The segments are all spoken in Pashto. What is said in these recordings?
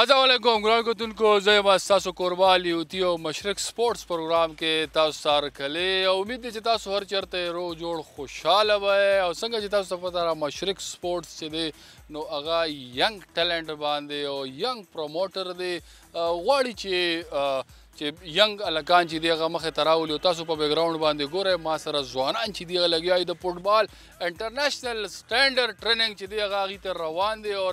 السلام علیکم ګران کوونکو زه یم تاسو کوربالي او تیو مشرق سپورتس پروګرام کې تاسو سره کله امید دي چې تاسو هر چرته رو جوړ خوشاله وای او څنګه چې تاسو په تاره مشرق سپورتس چې دی نو هغه ینګ ټالنت باندې او ینګ پروموټر دی غواړي چې چې ینګ الکان چې دغه مخه تراول او تاسو په بیک گراوند باندې ګوره ما سره ځوانان چې دغه لګیاي د فوټبال انټرنیشنل سټانډرډ ټریننګ چې دغه غی ته روان دي او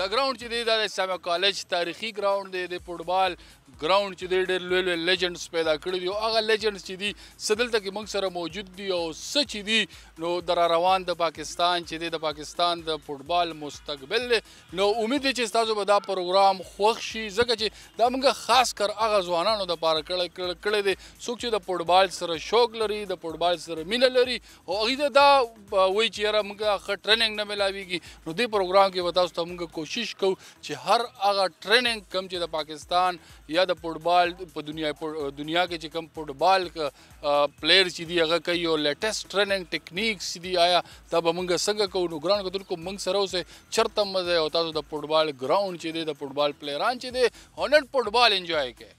د گراوند چې د سم کالج تاریخي گراوند دی د فوټبال گراوند چې ډېر لوی لوی لیجنډز پیدا کړی دي او هغه لیجنډز چې دي سدل تک موږ سره موجود دي او سچ دي نو در روان د پاکستان چې دی د پاکستان د فوتبال مستقبل دی نو امید چې تاسو به دا پروګرام خوښ شي ځکه چې دا موږ خاص کر هغه ځوانانو د پاره کړه کړه کړه دی څوک چې د فوتبال سره شوق لري د فوتبال سره مینه لري او هغه دا وایي چې را موږ ښه ټریننګ نه ملاويږي نو دې پروګرام کې تاسو ته موږ کوشش کوو چې هر هغه ټریننګ کم چې د پاکستان یا د فوتبال په دنیا دنیا کې چې کم فوتبال پلیئر چې دی هغه کوي او لیټیسټ رننګ ټیکنیکس چې دی آیا دا به موږ څنګه کوو نو ګران کتونکو موږ سره اوسه چرته مزه او تاسو د فوټبال ګراوند چې دی د فوټبال پلیران چې دی 100 فوټبال انجوای کوي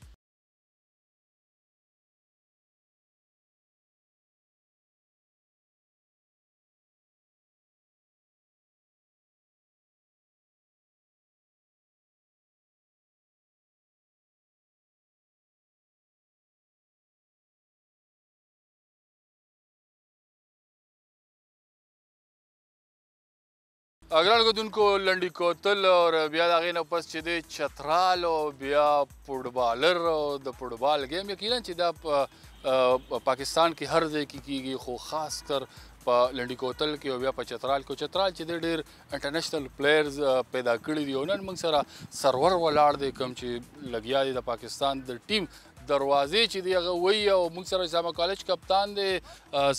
اګران غدونکو لنډی کوتل او بیا دا غي نه پس چې د چترال او بیا فوټبالر او د فوټبال گیم یقینا چې دا پاکستان کې هر ځای کې کیږي خو خاص کر په لنډی کوتل کې او بیا په چترال کې چترال چې ډېر انټرنیشنل پلیئرز پیدا کړي دي او نن موږ سره سرور ولاړ دي کوم چې لګیا دي د پاکستان د ټیم दरवाजे چې دی هغه وی او موږ سره اسامه کالج کپتان دی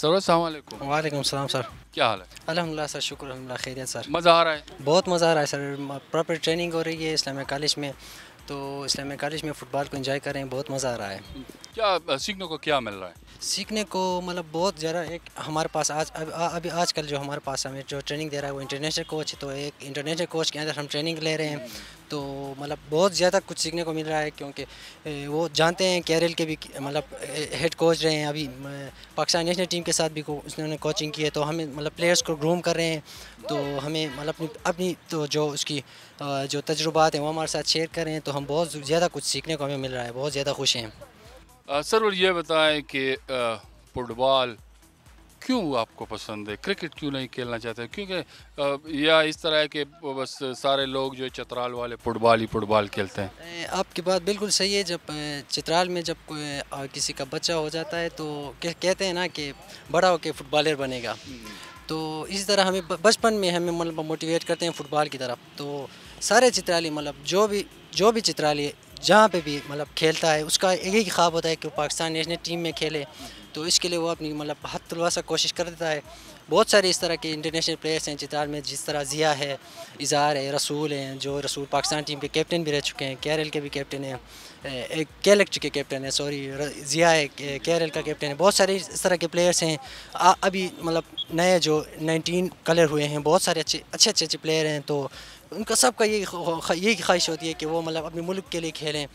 سر السلام علیکم वालेकुम सलाम सर क्या हाल है अलहमदिल्ला सर शुक्र अलहमदिल्ला खैरियत सर मज़ा आ रहा है बहुत मज़ा आ रहा है सर प्रॉपर ट्रेनिंग हो रही है इस्लामिया कॉलेज में तो इस्लामिया कॉलेज में फ़ुटबॉल को एंजॉय करें बहुत मज़ा आ रहा है क्या सीखने को क्या मिल रहा है सीखने को मतलब बहुत ज़्यादा एक हमारे पास आज अभी आजकल जो हमारे पास हमें जो ट्रेनिंग दे रहा है वो इंटरनेशनल कोच है तो एक इंटरनेशनल कोच के अंदर हम ट्रेनिंग ले रहे हैं तो मतलब बहुत ज़्यादा कुछ सीखने को मिल रहा है क्योंकि वो जानते हैं केरल के भी मतलब हेड कोच रहे हैं अभी पाकिस्तान नेशनल टीम के साथ भी को, उन्होंने कोचिंग की है तो हमें मतलब प्लेयर्स को ग्रूम कर रहे हैं तो हमें मतलब अपनी अपनी तो जो उसकी जो तजुर्बात हैं वो हमारे साथ शेयर कर रहे हैं तो हम बहुत ज़्यादा कुछ सीखने को हमें मिल रहा है बहुत ज़्यादा खुश हैं सर और ये बताएं कि फुटबॉल क्यों आपको पसंद है क्रिकेट क्यों नहीं खेलना चाहते क्योंकि यह इस तरह है कि बस सारे लोग जो चतराल वाले फुटबॉल ही फुटबॉल खेलते हैं आपकी बात बिल्कुल सही है जब चित्राल में जब कोई किसी का बच्चा हो जाता है तो कहते हैं ना कि बड़ा होकर फुटबॉलर बनेगा तो इस तरह हमें बचपन में हमें मतलब मोटिवेट करते हैं फुटबॉल की तरफ तो सारे चित्राली मतलब जो भी जो भी चित्राली जहाँ पे भी मतलब खेलता है उसका एक ही ख्वाब होता है कि वो पाकिस्तान नेशनल टीम में खेले तो इसके लिए वो अपनी मतलब हद तलवा सा कोशिश कर देता है बहुत सारे इस तरह के इंटरनेशनल प्लेयर्स हैं चितार में जिस तरह ज़िया है इज़ार है रसूल हैं जो रसूल पाकिस्तान टीम के कैप्टन भी रह चुके हैं केरल के भी कैप्टन हैं एक लग चुके कैप्टन है सॉरी ज़िया है केरल का कैप्टन है बहुत सारे इस तरह के प्लेयर्स हैं अभी मतलब नए जो नाइनटीन कलर हुए हैं बहुत सारे अच्छे अच्छे अच्छे अच्छे प्लेयर हैं तो उनका सबका यही यही ख्वाहिश होती है कि वो मतलब अपने मुल्क के लिए खेलें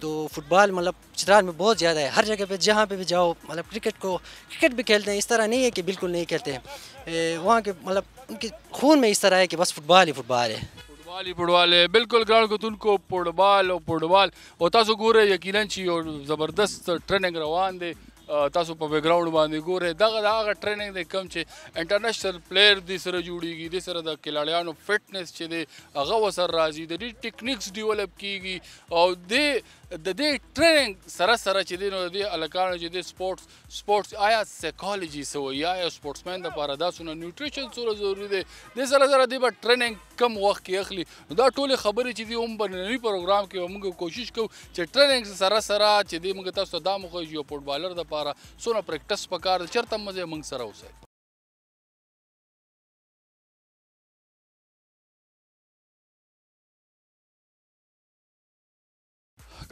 तो फुटबॉल मतलब चित्राल में बहुत ज़्यादा है हर जगह पे जहाँ पे भी जाओ मतलब क्रिकेट को क्रिकेट भी खेलते हैं इस तरह नहीं है कि बिल्कुल नहीं खेलते हैं वहाँ के मतलब उनके खून में इस तरह है कि बस फुटबॉल ही फुटबॉल है फुटबॉल ही फुटबॉल है बिल्कुल ग्राउंड को तुमको फुटबॉल और फुटबॉल होता सुकूर यकीन छी और ज़बरदस्त ट्रेनिंग रवान दे تاسو په بیکګراوند باندې ګوره دغه د هغه ټریننګ د کم چې انټرنیشنل پلیئر د سره جوړیږي د سره د کلاړیانو فټنس چې دی هغه وسر راځي د دې ټیکنیکس ډیولپ کیږي او د د دې ټریننګ سره سره چې دی نو د الکانو چې دی سپورتس سپورتس آیا سایکالوجي سو یا سپورتسمن د لپاره دا څونه نیوټریشن څوره ضروری دی د سره سره دی په ټریننګ کم وخت کې اخلي دا ټول خبرې چې دی هم بننی پروګرام کې موږ کوشش کوو چې ټریننګ سره سره چې دی موږ تاسو ته د مخ یو فوټبالر د لپاره سونه پریکټس پکار چرته مزه موږ سره اوسه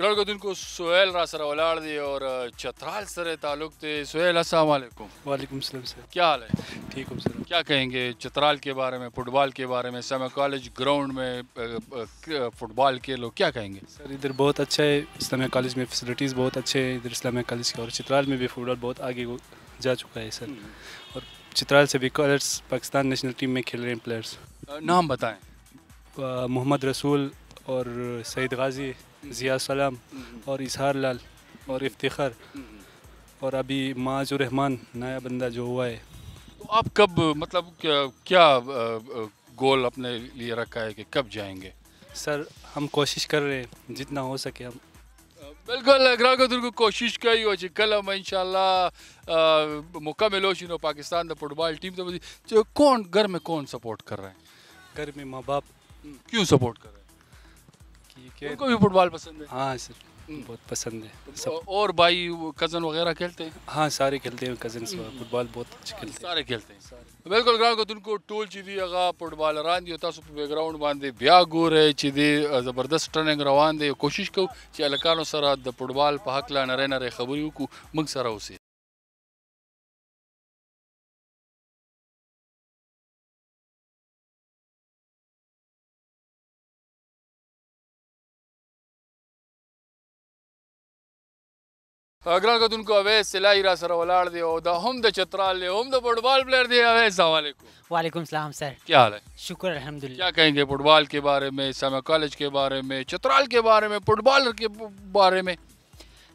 गणगदिन को सुहेल रासरा वलाड़ी और चतराल सर ताल्लुक थे सुहेल अस्सलाम वालेकुम वालेकुम सलाम सर क्या हाल है ठीक हूँ सर क्या कहेंगे चतराल के बारे में फुटबॉल के बारे में समय कॉलेज ग्राउंड में फुटबॉल के लोग क्या कहेंगे सर इधर बहुत अच्छा है इस्लामिया कॉलेज में फैसिलिटीज़ बहुत अच्छे हैं इधर इस्लामिया कॉलेज के और चित्राल में भी फुटबॉल बहुत आगे जा चुका है सर हम्म। और चित्राल से भी कॉलर्स पाकिस्तान नेशनल टीम में खेल रहे हैं प्लेयर्स नाम बताएँ मोहम्मद रसूल और सईद गाजी ज़िया सलाम और इसहार लाल और इफ्तार और अभी माज रहमान नया बंदा जो हुआ है तो आप कब मतलब क्या, क्या गोल अपने लिए रखा है कि कब जाएंगे सर हम कोशिश कर रहे हैं जितना हो सके हम बिल्कुल ग्राहक दुर्ग कोशिश कई हुई कल हम इनशाला मौका मिलो नो पाकिस्तान फुटबॉल टीम तो कौन घर में कौन सपोर्ट कर रहे हैं घर में माँ बाप क्यों सपोर्ट कर उनको भी फुटबॉल पसंद है हाँ सर बहुत पसंद है सब और भाई कज़न वगैरह खेलते हैं हाँ सारे खेलते हैं कज़न फुटबॉल बहुत अच्छे खेलते हैं सारे खेलते हैं बिल्कुल ग्राउंड टोल चीदी अगा फुटबॉल रान दियो तासो په بیکګراوند باندې بیا ګوره چې دی زبردست ټرننګ روان دی کوشش کو چې الکانو سره د فوټبال په حق لا نری نری خبرې وکړو موږ سره اوسئ ګران کوونکو اویس سلای را سره ولاړ دی او دا هم د چترال دی هم د فوټبال پلیئر دی اویس السلام علیکم वालेकुम सलाम सर क्या हाल है शुक्र अल्हम्दुलिल्लाह क्या कहेंगे फुटबॉल के बारे में सामा कॉलेज के बारे में चतराल के बारे में फुटबॉलर के बारे में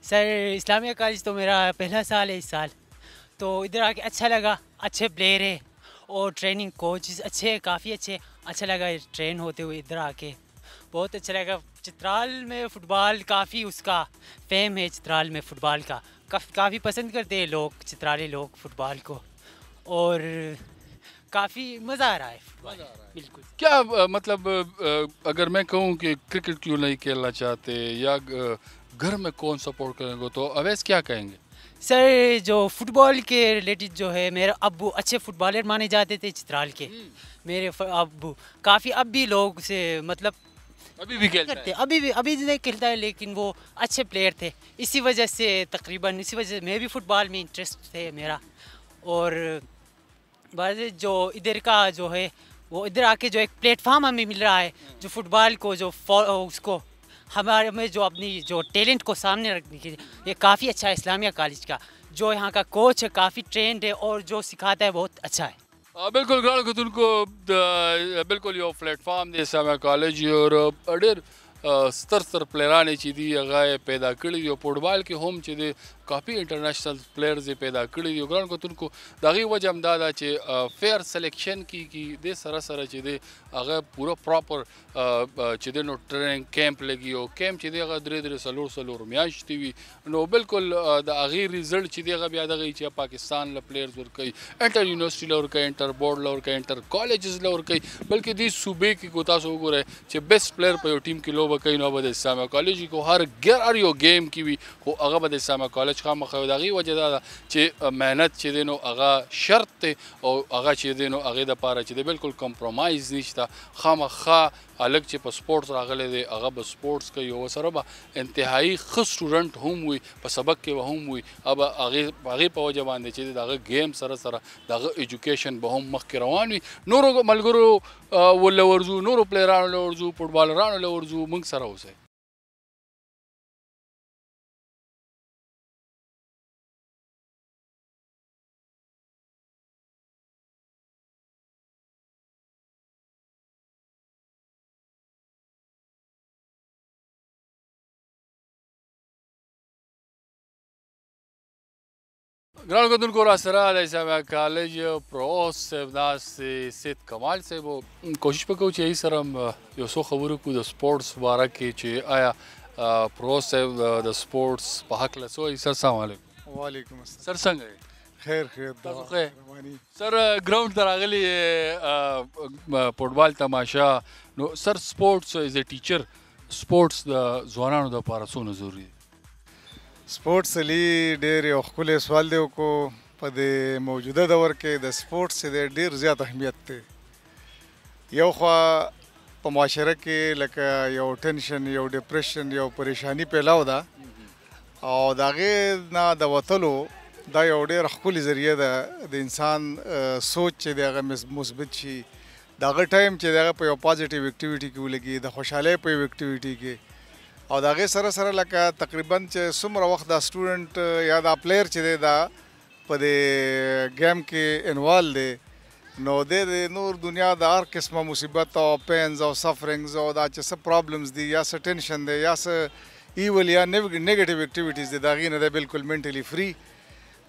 सर इस्लामिया कॉलेज तो मेरा पहला साल है इस साल तो इधर आके अच्छा लगा अच्छे प्लेयर है और ट्रेनिंग कोच अच्छे काफ़ी अच्छे अच्छा लगा ट्रेन होते हुए इधर आके बहुत अच्छा रहेगा चित्राल में फ़ुटबॉल काफ़ी उसका फेम है चित्राल में फ़ुटबॉल का काफ़ी पसंद करते हैं लोग चित्राली लोग फ़ुटबॉल को और काफ़ी मज़ा आ रहा है मज़ा बिल्कुल क्या मतलब अगर मैं कहूँ कि क्रिकेट क्यों नहीं खेलना चाहते या घर में कौन सपोर्ट करेंगे तो अवैस क्या कहेंगे सर जो फुटबॉल के रिलेटेड जो है मेरे अबू अच्छे फुटबॉलर माने जाते थे चित्राल के हम्म। मेरे अबू काफ़ी अब भी लोग से मतलब अभी भी खेलते करते अभी भी अभी नहीं खेलता है लेकिन वो अच्छे प्लेयर थे इसी वजह से तकरीबन इसी वजह से मैं भी फुटबॉल में इंटरेस्ट थे मेरा और बस जो इधर का जो है वो इधर आके जो एक प्लेटफार्म हमें मिल रहा है जो फुटबॉल को जो उसको हमारे में जो अपनी जो टैलेंट को सामने रखने के ये काफ़ी अच्छा है इस्लामिया कॉलेज का जो यहाँ का कोच है काफ़ी ट्रेंड है और जो सिखाता है बहुत अच्छा है بالکل ګران کتونکو د بالکل یو پلیټ فارم دی سم کالج یورپ ډېر ستر ستر پلیران چې دی هغه پیدا کړی یو فوټبال کې هم چې دی کافي انټرنیشنل پلیئرز پیدا کړی دي ګران کوتونکو دغه وجه هم دا ده چې فیر سلیکشن کی کی د سره سره چې دی هغه پوره پراپر چې دی نو ټریننګ کیمپ لګي او کیمپ چې دی هغه درې درې سلور سلور میاشتې وي نو بالکل د هغه ریزلټ چې دی هغه بیا دغه چې پاکستان له پلیئرز ورکي انټر یونیورسيټي لور کوي انټر بورډ لور کوي انټر کالجز لور کوي بلکې د صوبې کې کو تاسو وګورئ چې بیسټ پلیئر په یو ټیم کې لوبه کوي نو به د اسلامي کالج کو هر ګر ار یو گیم کې وي خو هغه به د اسلامي کالج بچقا مخه د غي وجه دا چې مهنت چې دینو هغه شرط ته او هغه چې دینو هغه د پاره چې د بالکل کمپرمایز نشته خامخا الګ چې په سپورتس راغلي دی هغه په سپورتس کې یو سره به انتهایی خ سټوډنټ هم وي په سبق کې به هم وي اب هغه هغه په وجه باندې چې دغه گیم سره سره دغه اډوکیشن به هم مخ روان وي نورو ملګرو ولورزو نورو پلیرانو لورزو فوټبالرانو لورزو موږ سره اوسه ګران غوډونکو را سره د اسلامي کالج پروس سبناس سید کمال صاحب کوشش وکړو چې یې سره یو څو خبرو کو د سپورتس باره کې چې آیا پروس صاحب د سپورتس په حق له سو سر سلام علیکم وعلیکم السلام سر څنګه خیر خیر دا سر ګراوند تراغلی فوټبال تماشا نو سر سپورتس از ا ټیچر سپورتس د ځوانانو لپاره څونه ضروری دی سپورټس لی ډېر یو خپل سوال دی کو په د موجوده دور کې د سپورټس د ډېر زیات اهمیت دی یو خو په معاشره کې لکه یو ټنشن یو ډیپریشن یو پریشانی پیلاو ده او داغه نه د وتلو دا یو ډېر خپل ذریعہ ده د انسان سوچ چې دغه مثبت شي داغه ټایم چې دغه په یو پوزېټیو اکټیویټي کې ولګي د خوشاله په یو اکټیویټي کې او دا غي سره سره لکه تقریبا چې څومره وخت دا سټوډنټ یا دا پلیئر چې دی دا په دې گیم کې انوال دی نو د نور دنیا د هر قسمه مصیبت او پینز او سفرینګز او دا چې څه پرابلمز دي یا څه ټینشن دی یا څه ایول یا نیگیټیو اکټیویټیز دي دا غي نه دی بالکل منټلی فری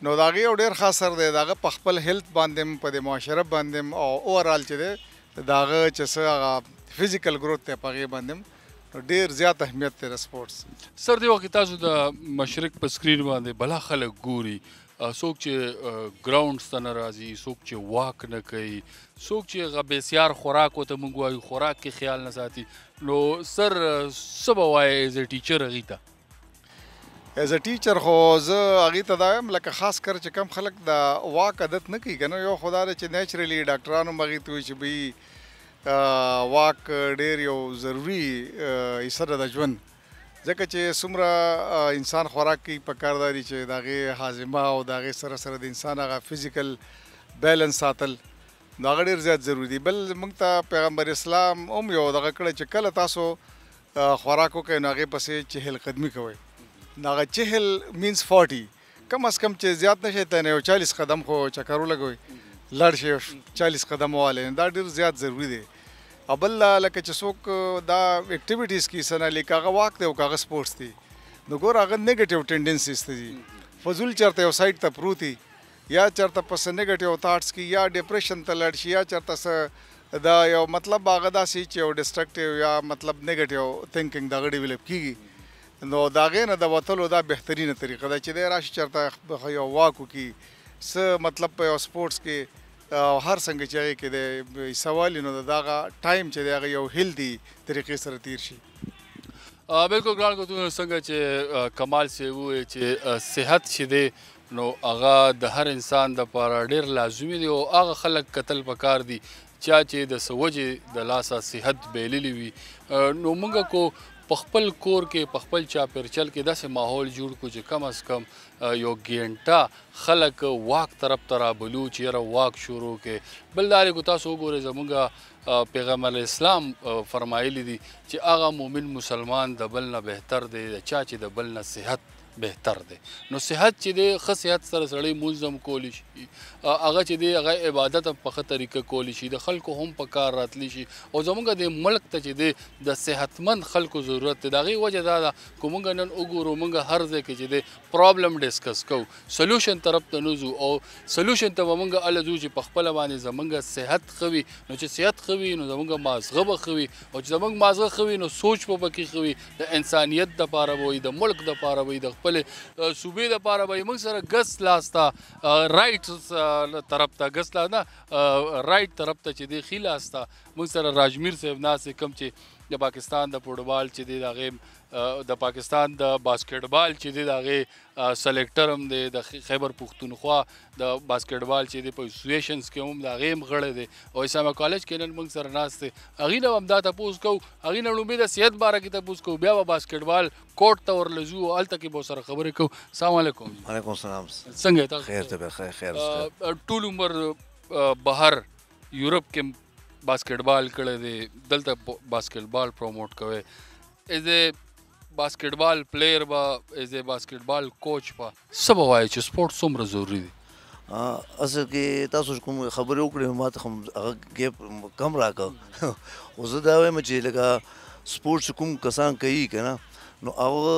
نو دا غي ډیر خاص سر دی داغه په خپل هیلث باندې په د معاشره باندې او اوورال چې دی داغه چې څه فزیکل گروث ته پغه باندې ډیر زیات اهمیت دی سپورتس سر دی وخت تاسو د مشرق په سکرین باندې بلا خلک ګوري څوک چې ګراوند ستنه راځي څوک چې واک نه کوي څوک چې غبسیار خوراک وته مونږ وایو خوراک کې خیال نه ساتي نو سر سبا وای از ا ټیچر غیتا از ا ټیچر خو زه هغه ته دایم لکه خاص کر چې کم خلک د واک عادت نه کوي کنه یو خدای چې نېچرلی ډاکټرانو مغي توي چې به واک ډیر یو ضروری حصہ د ژوند ځکه چې څومره انسان خوراک کوي په کار دی چې داغه هاضمه او داغه سره سره د انسان هغه فزیکل بیلانس ساتل دا ډیر زیات ضروری دی بل موږ ته پیغمبر اسلام هم یو دغه کړه چې کله تاسو خوراک وکړئ نو هغه پسې چهل قدمی کوئ دا چهل مینز 40 کم از کم چې زیات نشي ته نه 40 قدم خو چکرو لګوي لړ شي 40 قدم واله دا ډیر زیات ضروری دی ابل لکه چې څوک دا اکټیویټیز کې سره لیکاغه واک دی او کاغه سپورتس دی نو ګور هغه نیگیټیو ټینډنسیز دي فزول چرته یو سایت ته پروتي یا چرته پس نیگیټیو تھاټس کې یا ډیپریشن ته لړ شي یا چرته دا یو مطلب هغه دا سي چې یو ډیسټرکټیو یا مطلب نیگیټیو ثینکینګ دا غړي ویلپ کیږي نو داغه نه د وتلو دا بهترینه طریقه ده چې د راشي چرته یو واکو کې څه مطلب په سپورتس کې هر څنګه چې کې د سوالینو دغه ټایم چې دغه یو هیلدی طریقې سره تیر شي بالکل ګران کو څنګه چې کمال سی وو چې صحت شې دی نو هغه د هر انسان د پاره ډیر لازمي دی او هغه خلک قتل پکار دي چا چې د سوجې د لاسه صحت بیللی وي نو موږ کو په خپل کور کې په خپل چاپیرچل کې داسې ماحول جوړ کو چې کم از کم یو ګینټه خلک واک طرف ته رابلو چې یاره واک شروع کې بل دا کو تاسو وګورئ زمونږ پیغمبر اسلام فرمایلی دي چې هغه مؤمن مسلمان د بل نه بهتر دی د چا چې د بل نه صحت بهتر دی نو صحت چې دی ښه صحت سره سړی مونځ هم کولی شي هغه چې دی هغه عبادت هم په ښه طریقه کولی شي د خلکو هم په کار راتلی شي او زمونږ د ملک ته چې دی د صحتمند خلکو ضرورت دی د هغې وجه دا ده که مونږ نن وګورو مونږ هر ځای کې چې دی پرابلم ډسکس کوو سلوشن طرف ته نه او سلوشن ته به مونږ هله ځو چې په خپله باندې زمونږ صحت ښه وي نو چې صحت ښه وي نو زمونږ مازغه به ښه وي او چې زمونږ مازغه ښه وي نو سوچ به پکې ښه وي د انسانیت دپاره به وي د ملک دپاره به وي د خپل صوبې د پاره به موږ سره ګس لاستا رائټ طرف ته ګس لا نه رائټ طرف ته چې دی خیلاستا موږ سره راجمیر صاحب ناس کم چې د پاکستان د فوټبال چې دی دا غیم د پاکستان د باسکټبال چې دی دغه سلیکټر هم دی د خیبر پښتونخوا د باسکټبال چې دی په اسوسییشنز کې هم دغه مغړې دی او اسامه کالج کې نن موږ سره ناست دي اغه نو هم دا تاسو کو اغه نو امید صحت باره کې تاسو کو بیا په باسکټبال کوټ ته ورلزو او الته کې به سره خبرې کو السلام علیکم وعلیکم السلام څنګه تاسو خیر ته خیر خیر ټول عمر بهر یورپ کې باسکټبال کړه دی دلته باسکټبال پروموټ کوي از باسکټبال پلیر با از ا باسکټبال کوچ با سبا وای چې سپورت څومره ضروری دی اصل کې تاسو کوم خبرې وکړې ما ته هم هغه ګیپ کم راکاو او زه دا وایم چې لکه سپورت کوم کسان کوي کنه نو هغه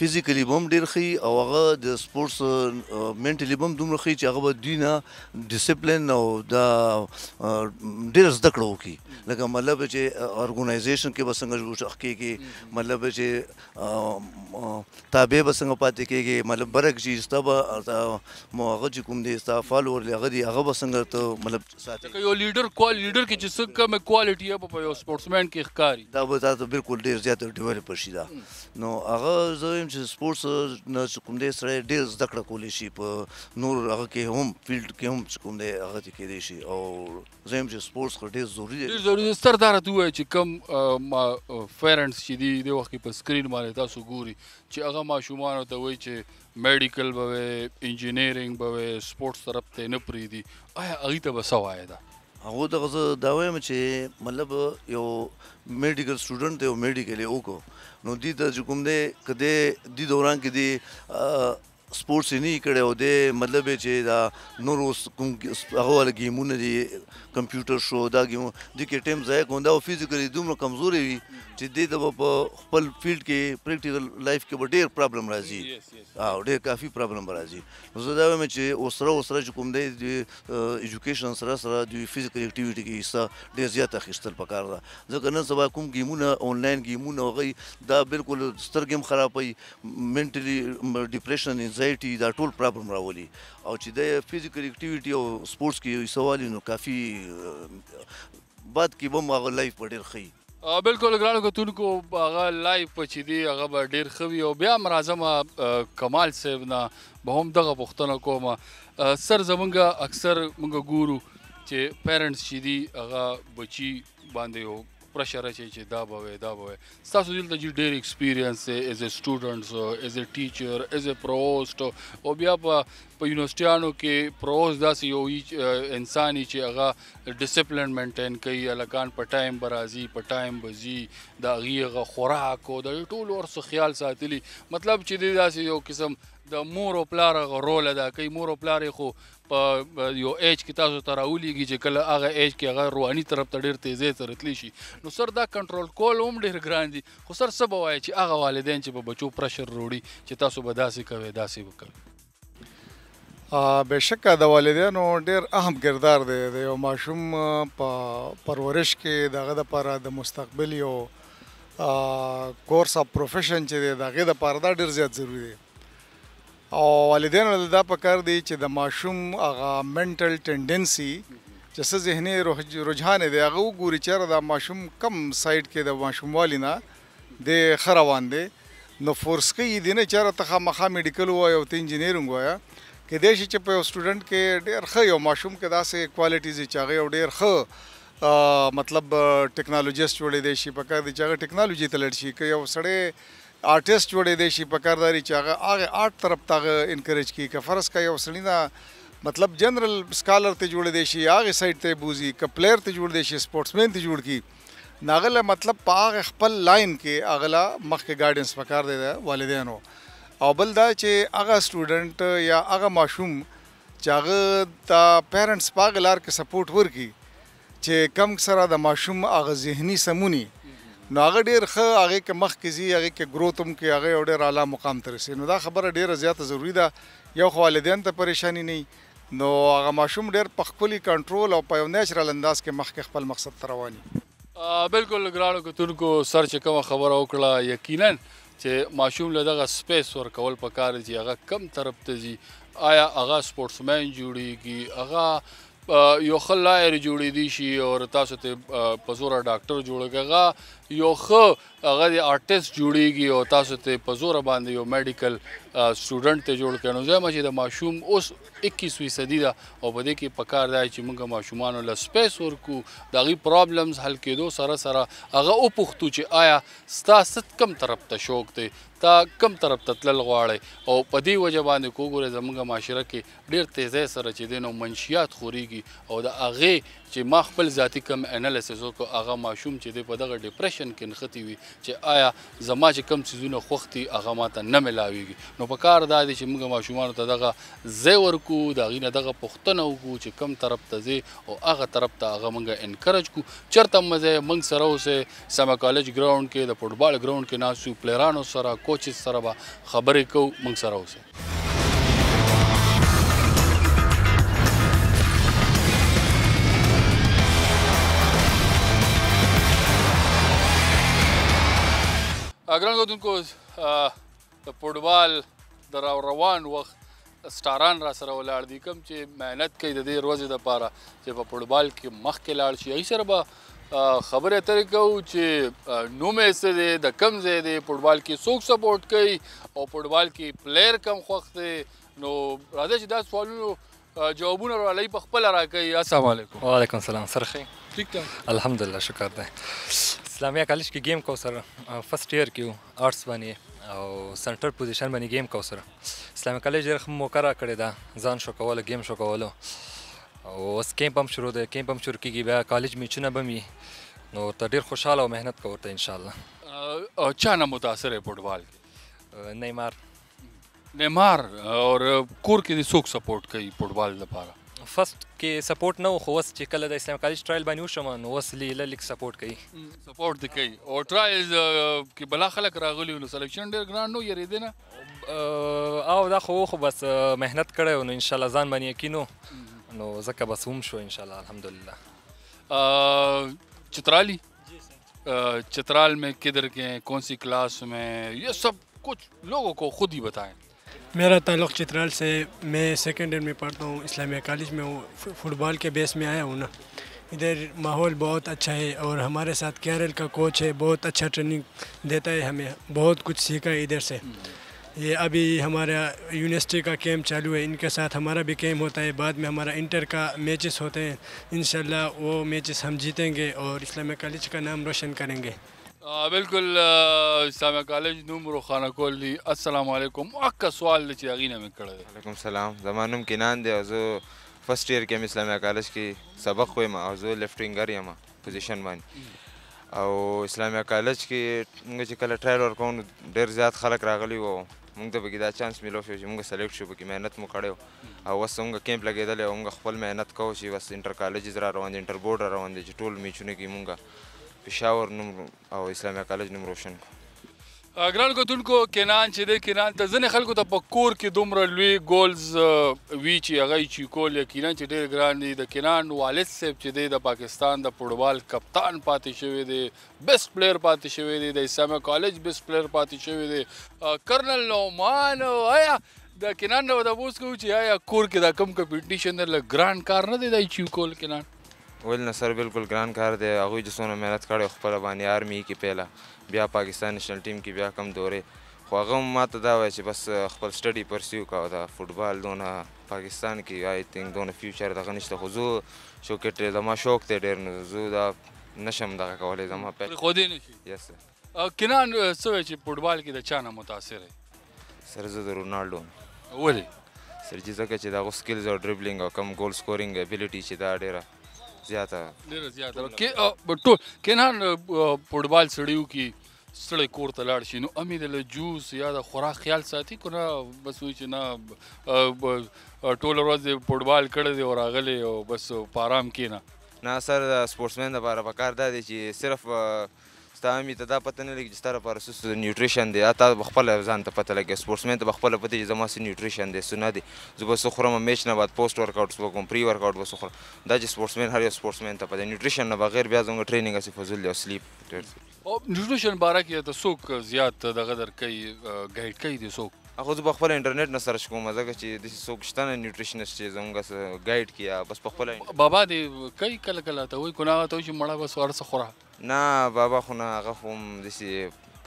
فزیکلی بم ډیر خي او هغه د سپورتس منټلی بم دومره خي چې هغه دوی نه ډیسپلین او دا ډیر زده کړو کی لکه مطلب چې ارګنایزیشن کې بسنګ جوړ کې کې مطلب چې تابع بسنګ پاتې کېږي مطلب برک چې استاب موغه چې کوم دی استاب فالوور لغه دی هغه بسنګ ته مطلب ساتي یو لیډر کول لیډر کې چې څه کم کوالټي په یو سپورتسمن کې ښکاری دا به تاسو بالکل ډیر زیات ډیولپ شي دا نو هغه زه کوم چې سپورتس نه کوم دې سره ډېر زده کړه کولی شي په نور هغه کې هم فیلډ کې هم کوم دې هغه کې کېدی شي او زم چې سپورتس خو ډېر ضروری دی ضروری ستر دار ته وای چې کم پیرنټس چې دی د وخت په سکرین باندې تاسو ګوري چې هغه ماشومان ته وای چې میډیکل به انجینیرینګ به سپورتس طرف ته نه پریدي آیا هغه ته بسوای ده هغه دغه زه دا وایم چې مطلب یو میډیکل سټوډنټ دی او میډیکل یې وکړو نو دې ته چې کوم دی کده دې دوران کې دی سپورتس نه کړي او د مطلب چې دا نور اوس کوم هغه ول گیمونه دي کمپیوټر شو دا گیم د کې ټیم ځای کوندا او فزیکلی دومره کمزوري وي چې د د په خپل فیلډ کې پریکټیکل لایف کې ډېر پرابلم راځي او ډېر کافي پرابلم راځي نو زه دا وایم چې اوسره اوسره کوم دی د ایجوکیشن سره سره د فزیکل اکټیویټي کې حصہ ډېر زیات اخیستل پکار ده ځکه نن سبا کوم گیمونه انلاین گیمونه وغي دا بالکل سترګم خرابوي منټلی ډیپریشن انزایټي دا ټول پرابلم راولي او چې د فزیکل اکټیویټي او سپورتس کې یو سوال نو کافي بعد کې به مغه لایف ډیر خي بالکل ګرانو کتونکو هغه لایف په چي دی هغه به ډیر خوي او بیا مرزمه کمال صاحب نه به هم دغه پوښتنه کوم سر زمونږه اکثر مونږ ګورو چې پیرنټس چي دی هغه بچي باندې پرشر اچي چې دا به وي دا به وي تاسو دلته چې ډېر ایکسپیرینس ایز ا سټوډنټس ایز ا ټیچر ایز ا پروست او بیا په یونیورسيټانو کې پروست داسې یو انساني چې هغه ډیسپلین مینټین کوي الکان په ټایم برازي په ټایم بزي دا غیغه خوراک او د ټولو ورسو خیال ساتلی مطلب چې داسې یو قسم د مور او پلار رول ادا کوي مور او پلار خو په یو ایج کې تاسو ته راولېږي چې کله هغه ایج کې هغه روحاني طرف ته ډېر تیزی سره تلی شي نو سر دا کنټرول کول هم ډېر ګران دي خو سر څه به وایي چې هغه والدین چې په بچو پرشر روړي چې تاسو به داسې کوئ داسې وکړئ بېشک د والدینو ډېر اهم کردار دی د یو ماشوم په پرورش کې دغه لپاره د مستقبل یو کورس اف پروفیشن چې دی دغه لپاره دا ډېر زیات ضروری دی او والدینو له دا پکار دی چې د ماشوم هغه منټل ټندنسي چې څه ذهني رجحان دی هغه وګوري چې دا ماشوم کم سایډ کې د ماشوم والینا د خروان دی نو فورس کې دی نه چېرته ته مخه میډیکل وای او ته انجینیرینګ وای کې د شي چې په سټوډنټ کې ډېر ښه یو ماشوم کې داسې کوالټیز چې هغه ډېر ښه مطلب ټیکنالوژیست جوړې دي شي په کار دي چې هغه ټیکنالوژي ته لړ شي کې یو سړی آرټیست جوړې دی شي په کارداري چې هغه هغه آرټ طرف ته انکریج کی که فرض کا یو سړی دا مطلب جنرال سکالر ته جوړې دی شي هغه سایت ته بوزي ک پلیئر ته جوړ دی شي سپورټسمن ته جوړ کی ناغله مطلب پاغه خپل لاین کې اغلا مخکې گایډنس پکار دی والدینو او بل دا چې هغه سټوډنټ یا هغه ماشوم چې هغه د پیرنټس پاغلار کې سپورټ ورکي چې کم سره د ماشوم هغه ذهني سمونی نو هغه ډیر ښه هغه کې مخ کې زی هغه کې گروث هم کې هغه ډیر اعلی مقام تر رسیدي نو دا خبره ډیره زیاته ضروری ده یو والدین ته پریشانی نه نو هغه ماشوم ډیر په خپل کنټرول او په نېچرل انداز کې مخ کې خپل مقصد تر رواني بالکل ګرانو کتونکو سر چې کوم خبره وکړه یقینا چې ماشوم له دغه سپیس ورکول په کار دی هغه کم طرف ته ځي آیا هغه سپورټسمن جوړیږي هغه یو خلایره جوړې دي شي او تاسو ته په زوره ډاکټر جوړګا یو خو هغه د آرټیست جوړیږي او تاسو ته په زور باندې یو میډیکل سټوډنټ ته جوړ کړو زه مچ د ماشوم اوس 21 صدی دا او په دې کې پکار دی چې موږ ماشومانو له سپیس ورکو د غي پرابلمز حل کېدو سره سره هغه او پختو چې آیا ستاسو کم طرف ته شوق دی تا کم طرف ته تلل غواړي او په دې وجه باندې کوګوره زموږ معاشره کې ډیر تیزه سره چې دینو منشيات خوريږي او د هغه چې ما خپل ذاتی کم انالیسس وکړ هغه ماشوم چې دی په دغه ډیپریشن کې نختی وي چې آیا زما چې کم سيزونه خوختي هغه ماته نه ملاويږي نو په کار دا دی چې موږ ماشومان ته دغه زې ورکو دا غینه دغه پښتنه وکړو چې کم طرف ته زی او هغه طرف ته هغه موږ انکرج کو چرته مزه موږ سره اوسه سم کالج ګراوند کې د فوټبال ګراوند کې ناسو پلیرانو سره کوچ سره خبرې کوو موږ سره اوسه ګران غوډونکو د فوټبال د روان وخت ستاران را سره ولاړ دي کوم چې مهنت کوي د دې ورځې د پاره چې په فوټبال کې مخکې لاړ شي هي سره به خبرې اترې کوو چې نوم یې څه دی د کم ځای دی فوټبال کې څوک سپورټ کوي او فوټبال کې پلیر کم خوښ دی نو راځي چې دا سوالونو جوابونه ورولای په خپل راکې السلام علیکم وعلیکم السلام سرخی ٹھیک ته الحمدلله شکر دی اسلامیا کالج کې گیم کو سره فرست ایئر کې وو آرټس باندې او سنټر پوزیشن باندې گیم کو سره اسلامیا کالج ډېر ښه موقع راکړې ده ځان شو کوله گیم شو کوله او اوس کیمپ هم شروع دی کیمپ هم شروع کېږي بیا کالج میچونه به وي نو ورته ډېر خوشحاله او مهنت کوو ورته انشاءالله چا نه متاثر یې فوټبال کې نیمار نیمار اور کور کې د څوک سپورټ کوي فوټبال لپاره فرست کې سپورټ نه خو اوس چې کله د اسلام کالج ټرایل باندې وشم نو اوس لیله لیک سپورټ کوي سپورټ دی کوي او ټرایل کې بلا خلک راغلي نو سلیکشن ډیر ګران نو یریدې نه او دا خو خو بس مهنت کړی نو ان شاء الله ځان باندې یقینو نو زکه بس هم شو ان شاء الله الحمدلله چترالی चतराल में किधर के कौन सी क्लास में ये सब कुछ लोगों को खुद ही बताएं मेरा ताल्लुक चित्राल से मैं सेकेंड ईयर में पढ़ता हूँ इस्लामिया कॉलेज में हूँ फुटबॉल के बेस में आया हूँ ना इधर माहौल बहुत अच्छा है और हमारे साथ केरल का कोच है बहुत अच्छा ट्रेनिंग देता है हमें बहुत कुछ सीखा है इधर से ये अभी हमारा यूनिवर्सिटी का कैम्प चालू है इनके साथ हमारा भी कैम्प होता है बाद में हमारा इंटर का मैचेस होते हैं इन वो मैचेस हम जीतेंगे और इस्लामिया कॉलेज का नाम रोशन करेंगे بالکل اسلامي کالج نوم روښانه کول دي السلام علیکم اکه سوال دی چې هغې نه مې کړی دی وعلیکم سلام زما نوم کینان دی او زه فرست ایئر کې هم اسلامي کالج کې سبق وایم او زه لیفټ وینګر یم پوزیشن باندې او اسلامي کالج کې موږ چې کله ټرایل ورکوم ډېر زیات خلک راغلي وو موږ ته پکې دا چانس میلو شو چې موږ سلیکټ شو پکې مهنت مو کړی او اوس موږ کیمپ لګېدلی او موږ خپل مهنت کوو چې بس انټر کالجز را روان دي انټر بورډ را روان دي چې ټول میچونه کې موږ پېښور نوم او اسلامي کالج نوم روشن کړو ګران کوتونکو کینان چې د کینان ته ځنې خلکو ته په کور کې دومره لوی ګولز وی چې هغه چې کول یقینا چې ډېر ګران دي د کینان والد صاحب چې دی د پاکستان د فوټبال کپتان پاتې شوی دی بیسټ پلیر پاتې شوی دی د اسلامي کالج بیسټ پلیر پاتې شوی دی کرنل نومان آیا د کینان نو د بوس کو چې آیا کور کې دا کم کمپټیشن له ګران کار نه دی د چیو کول کینان ویل نصر بالکل ګران کار دی هغوی چې څومره محنت کړی خپله باندې آرمی کې پیله بیا پاکستان نشنل ټیم کې بیا کم دورې خو هغه هم ماته دا وایي چې بس خپل سټډي پرسیو کوه دا فوټبال دونه پاکستان کې آی تھینک دونه فیوچر دغه نشته خو زه شوکټ زما شوق دی ډېر نو زه دا نشم دغه کولی زما خودی نشي یس کنان څه وایي چې فوټبال کې د چا نه متاثر یې سر زه د رونالډو ولې سر چې ځکه چې د هغو سکلز او ډریبلینګ او کم ګول سکورینګ ابیلیټي چې دا ډېره زیاته ډیره زیاته کې ټول کینان فوټبال سړیو کې سړی کور ته لاړ شي نو امید له جوس یا د خوراک خیال ساتي کو نه بس وی چې نه ټول ورځ فوټبال کړی دی او راغلی او بس پارام کینا نه سر سپورټسمن لپاره پکار دا دی چې صرف ستا مې ته دا پته نه لګي چې ستا لپاره څه نیوټریشن دی تا به خپله ځان ته پته لګي سپورټسمین ته به خپله پته چې زما څه نیوټریشن دی څه نه دی زه به څه خورم میچ نه بعد پوسټ ورکاوټس به کوم پري ورکاوټ به څه خورم دا چې سپورټسمین هر یو سپورټسمین ته پته نیوټریشن نه بغیر بیا زموږ ټریننګ هسې فضول دی او سلیپ نیوټریشن باره کې د څوک زیات دغه در کوي ګایډ کوي د څوک هغه زه په خپل انټرنیټ نه سرچ کوم ځکه چې د څوک شتنه نیوټریشنست چې زموږ سره ګایډ کیا بس په خپل بابا دې کای کله کله ته وای کونه ته چې مړه بس ورسه خورا نه بابا خو نه هغه هم دسی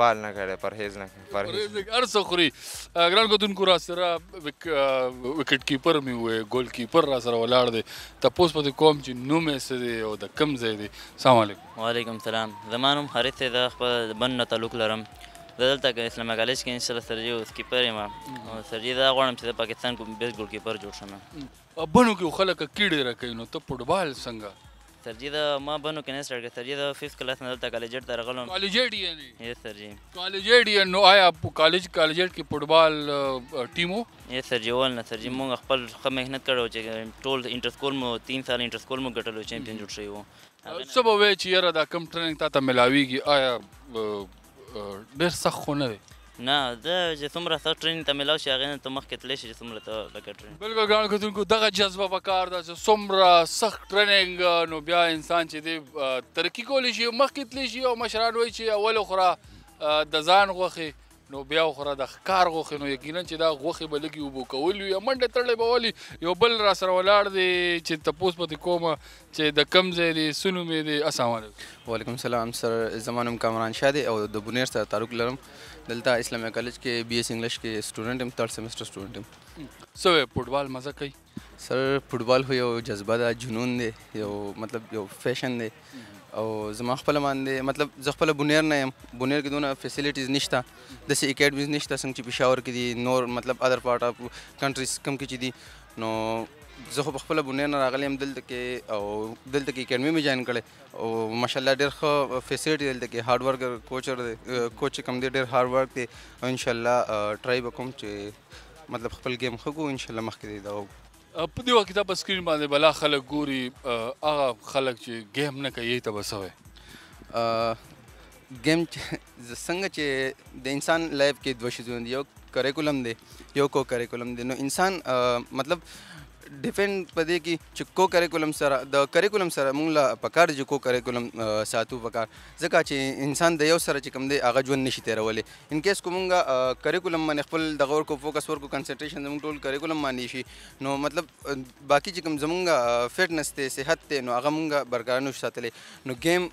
پال نه کړي پرهیز نه کړي پرهیز ارسه خوري ګران ګوتونکو را سره وکټ کیپر می وې ګول کیپر را سره ولاړ دي تاسو په کوم چې نوم یې سده او د کم ځای دي سلام علیکم وعلیکم سلام زمانم حارث ده خپل بن تعلق لرم دلته کې اسلام کالج کې ان شاء الله سرجي اوس کیپر یم او سرجي دا غواړم چې د پاکستان کوم بیس ګول کیپر جوړ شم بنو کې خلک کیډې را کوي نو ته فوټبال څنګه سرجي دا ما بنو کې نه سټارټ کړ سرجي دا 5th کلاس نه دلته کالج ته راغلم کالج ډی یعنی یس سرجي کالج ډی نو آیا کالج کالج کې فوټبال ټیمو یس سرجي ول نه سرجي مونږ خپل خپل مهنت کړو چې ټول انټر سکول مو 3 سال انټر سکول مو ګټلو چمپیون جوړ شوی وو سبا وې چې یاره دا کم ټریننګ تاسو ملاويږي آیا ډېر سخت خو نه دی نه دا چې څومره سخت ټریننګ ته ملاو شي هغې نه ته مخکې تللی شي چې څومره ته لکه ټریننګ بلکل ګرانو کتونکو دغه جذبه پکار ده چې څومره سخت ټریننګ نو بیا انسان چې دی ترقي کولی شي مخکې تللی شي او مشران وایي چې اول خورا د ځان غوښې نو بیا خوره د ښکار غوښې نو یقینا چې دا غوښې به لږې اوبو کول وي منډه تړلې به ولي یو بل را سره ولاړ دی چې تپوس پتې کوم چې د کم ځای دی څه نوم یې دی اسلام علیکم وعلیکم سلام سر زما نوم کامران شاه دی او د بونیر سره تعلق لرم دلته اسلامي کالج کې بی ایس انګلیش کې سټوډنټ یم تھرډ سیمسټر سټوډنټ یم سوې فوټبال مزه کوي سر فوټبال خو یو جذبه ده جنون دی یو مطلب یو فیشن دی او زما خپل باندې مطلب زه خپل بونیر نه یم بونیر کې دونه فیسیلیټیز نشته د سې اکیډمیز نشته څنګه چې پېښور کې دي نور مطلب ادر پارت اف کنټریز کم کې دي نو زه خو خپل بونیر نه راغلی یم دلته کې او دلته کې اکیډمي مې جوائن کړې او ماشاءالله ډېر ښه فیسیلیټی دلته کې هارد ورک کوچر کوچ کم دی ډېر هارد ورک دی او ان شاء الله ټرای وکوم چې مطلب خپل گیم خو ان شاء الله مخکې دی دا په دې وخت په سکرین باندې بلا خلک ګوري هغه خلک چې گیم نه کوي ته بسوي گیم څنګه چې د انسان لایف کې دوه شیزونه دي یو کریکولم دی یو کو کریکولم دی نو انسان مطلب ډیپند پدې کې چې کو کریکولم سره د کریکولم سره موږ لا پکار چې کو کریکولم ساتو پکار ځکه چې انسان د یو سره چې کوم دی هغه ژوند نشي تیرولې ان کیس کومګه کریکولم باندې خپل د غور کو فوکس ورکو کنسنټریشن زموږ ټول کریکولم باندې شي نو مطلب باقی چې کوم زموږ فټنس ته صحت ته نو هغه موږ برقرار نشو ساتلې نو گیم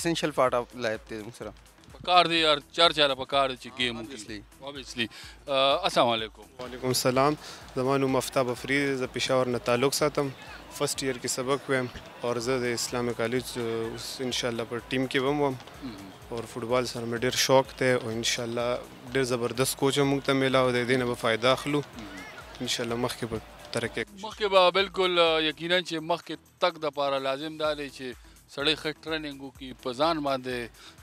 اسینشل پارت اف لایف ته موږ سره پکار دی یار چر چاله پکار چې گیم اوبسلی اوبسلی السلام علیکم وعلیکم السلام زمانو مفتا بفری ز پېښور نه تعلق ساتم فرست ایئر کې سبق ویم او زه د اسلامي کالج اوس ان شاء الله پر ټیم کې وم او فوټبال سره مې ډېر شوق دی او ان شاء الله ډېر زبردست کوچ موږ ته میلا او د دې نه به فائدہ اخلو ان شاء الله مخکې به ترکه مخکې به بالکل یقینا چې مخکې تک د پاره لازم دی چې سړی ښه ټریننګ وکړي په ځان باندې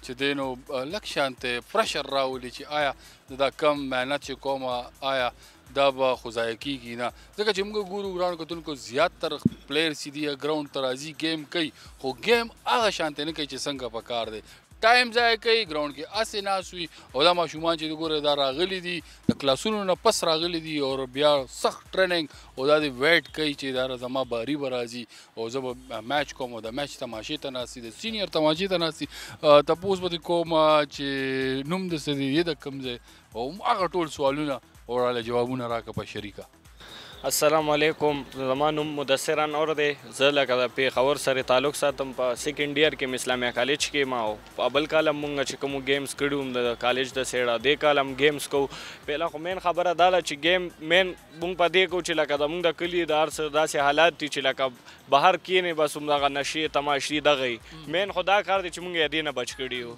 چې دینو لک شانته پرشر راولي چې آیا دا کم مهنت چې کومه آیا دا به خدای کیږي نه ځکه چې موږ ګورو ګران کتونکو زیات تر پلیئر سیدی ګراوند ترازی گیم کوي خو گیم هغه شانته نه کوي چې څنګه پکار دی ټایم ځای کوي ګراوند کې اسې ناس وي او دا ماشومان چې وګوره دا راغلي دي د کلاسونو نه پس راغلي دي او بیا سخت ټریننګ او دا دی ویټ کوي چې دا زما باري برازي او زه به میچ کوم او د میچ تماشې ته ناسي د سینیئر تماشې ته ناسي تاسو به کوم چې نوم د سړي د کمزې او هغه ټول سوالونه اوراله جوابونه راکړه په شریکه السلام علیکم زما نوم مدثر انور دی زه لکه د پیښور سره تعلق ساتم په سیکنډ ایئر کې اسلامیا کالج کې ما په بل کالم مونږ چې کوم گیمز کړو د کالج د سیړه دی کالم گیمز کو پهلا خو مین خبره دا چې گیم مین مونږ په دې کو چې لکه د مونږ د کلی د ارس داسې حالات دي چې لکه بهر کینې بس هم دغه نشې تماشې دغه مین خدا کار دی چې مونږ یې دینه بچ کړیو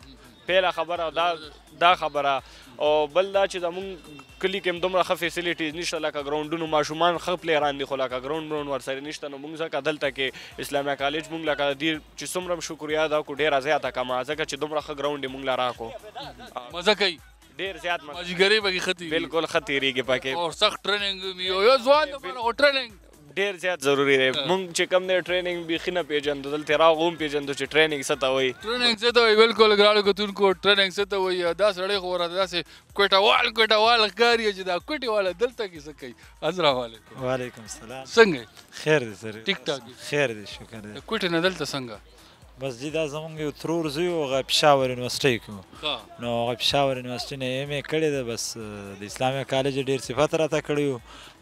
پیله خبره دا دا خبره او بل دا چې زمونږ کلی کې دومره ښه فیسیلیټیز نشته لکه ګراونډونو ماشومان ښه پلیران دي خو لکه ګراونډ برون ورسره نشته نو موږ ځکه دلته کې اسلامیا کالج موږ لکه دې چې څومره شکریا دا کو ډېره زیاته کما ځکه چې دومره ښه ګراونډ موږ لاره کو مزه کوي ډیر زیات مزګری بګی ختی بالکل ختی ریږي پکې او سخت ټریننګ یو یو ځوان د ټریننګ ډیر زیات ضروری دی مونږ چې کم دی ټریننګ بیخي نه پیژندو دلته راغو هم پیژندو چې ټریننګ څه ته وایي ټریننګ څه ته وایي بالکل ګرانو کتونکو ټریننګ څه ته وایي دا سړی خو راته داسې کوټوال کوټوال ښکاري چې دا کوټې والا دلته کې څه کوي السلام علیکم وعلیکم السلام څنګه خیر دی سر ټیک ټاک خیر دی شکر دی کوټې نه دلته څنګه بس دي دا زمونږ یو ترور زوی او هغه پېښور یونیورسټۍ کې نو هغه پېښور یونیورسټۍ نه ایم اې کړې ده بس د اسلامي کالج ډېر صفت راته کړی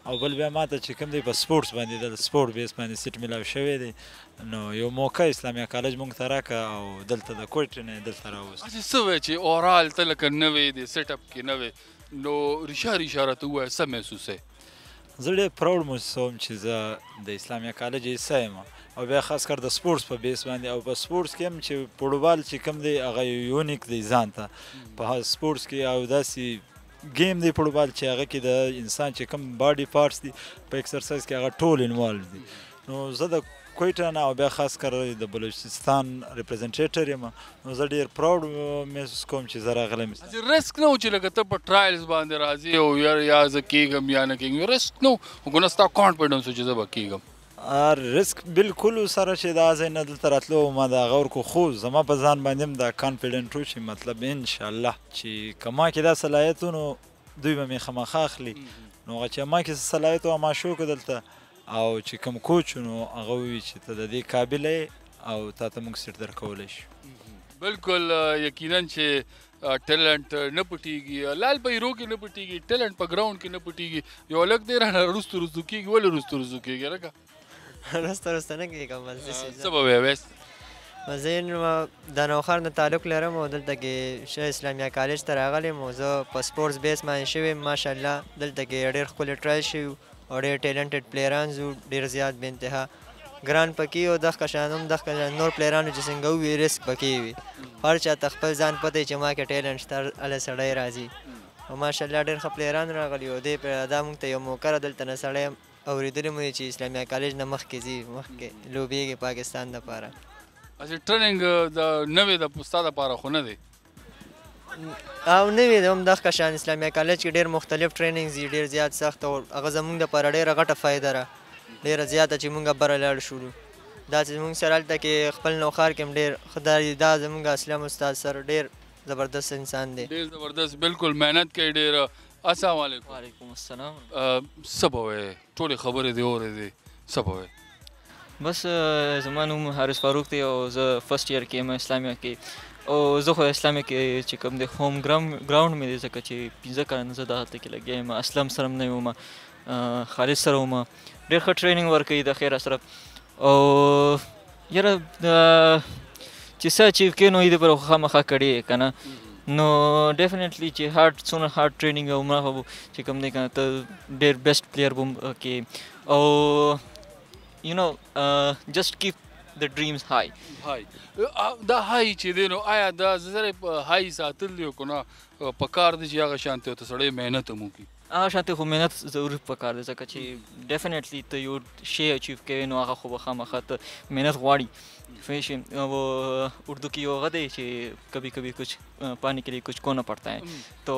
او بل بیا ماته چې کوم دی په سپورټس باندې د سپورټ بیس باندې سیټ ملاو شوی دی نو یو موقع اسلامي کالج مونږ ته راکا او دلته د کوټ نه دلته راوست چې څه وای چې اورال ته لکه نوې دی سیټ اپ کې نوې نو ریشار اشاره ته وای سم محسوسه زه ډېر پراود محسوسوم چې زه د اسلامي کالج یې سایم او بیا خاص کر د سپورټس په بیس باندې او په سپورټس کې هم چې پړوبال چې کوم دی هغه یونیک دی ځان ته په سپورټس کې او داسې گیم دی فوټبال چې هغه کې د انسان چې کم باډي پارټس دي په ایکسرسایز کې هغه ټول انوالو دي نو زه د کویټه نه او بیا خاص کر د بلوچستان ریپرزینټیټر یم نو زه ډیر پراود مې کوم چې زه راغلی مې چې ریسک نو چې لکه ته په ټرایلز باندې راځي او یا یا زه کیږم یا نه کیږم ریسک نو وګورستا کانفیډنس چې زه به کیږم ریسک بالکل سره چې دا زینه دلته راتلو ما دا غور کو خو زما په ځان باندې دا کانفیډنټ وو چې مطلب ان شاء الله چې کما کې دا صلاحیتونو دوی به مې خامخا اخلي نو هغه چې ما کې صلاحیت او ما شو دلته او چې کوم کوچ نو هغه وی چې ته د دې قابل او تا ته موږ سر درکولی شو بالکل یقینا چې ټیلنټ نه پټیږي لال پیرو کې نه پټیږي ټیلنټ په ګراوند کې نه پټیږي یو لګ دی رانه رستو رستو کېږي ولې رستو رستو کېږي راکا رسته رسته نه کېږم مزه شي څه به ویویس زه د نوخر نه تعلق لرم او دلته کې شاه اسلامیه کالج ته راغلی یم زه په سپورټس بیس باندې شوی یم ماشاءالله دلته کې ډېر ښکلی ټرای شوي او ډېر ټیلنټډ پلیرانز وو ډېر زیات بې انتها ګران پکې او دغه شان هم دغه نور پلیرانو چې څنګه وي ریسک پکې وي هر چا ته خپل ځان پتی چې ما کې ټیلنټ شته هله سړی راځي او ماشاءالله ډېر ښه پلیران راغلي او دې دا موږ ته یو موقع دلته نه سړی اوریدلې مې چې اسلامي کالج نه مخکې ځي مخکې لوبېږي پاکستان لپاره اسی ټریننګ د نوې د پوستا لپاره خو نه دی او نوې د هم د کشان اسلامي کالج کې ډېر مختلف ټریننګ زی ډېر زیات سخت او هغه زمونږ د پر ډېر غټه فائدہ را ډېر زیاته چې مونږ بره لاړ شو دا چې مونږ سره الته کې خپل نوخار کې ډېر خدای دا زمونږ اسلام استاد سره ډېر زبردست انسان دی ډېر زبردست بالکل مهنت کوي ډېر السلام علیکم وعلیکم السلام سبوي ټول خبرې دی اورې دی سبوي بس زما نوم حارث فاروق دی او زه فرست ایئر کې یم اسلامیا کې او زه خو اسلامیا کې چې کوم د هوم ګراوند مې دی ځکه چې پنځه کاله نه زه دلته کې لګیا یم اسلام سره نه یم خالد سره یم ډېر ښه ټریننګ ورکوي د خیر سره او یاره چې څه اچیو کې نو یې پر خامخا کړی کنه نو ډیفینیټلی چې هارد څونه هارد ټریننګ او مغه چې کوم دی کنه ته ډېر بیسټ پلیئر بوم کې او یو نو جست کیپ د ډریمز های های دا های چې دی نو آیا دا زره های ساتل یو کنه په کار دي چې هغه شانته ته سړی مهنت مو کی هغه شانته خو مهنت ضرور پکار دی ځکه چې ډیفینیټلی ته یو شی اچیو کوي نو هغه خو به خامخا ته مهنت غواړي फिश वो उर्दू की वो غدې چې کبي کبي کچھ پانی کې کچھ کونا پڑتا ہے تو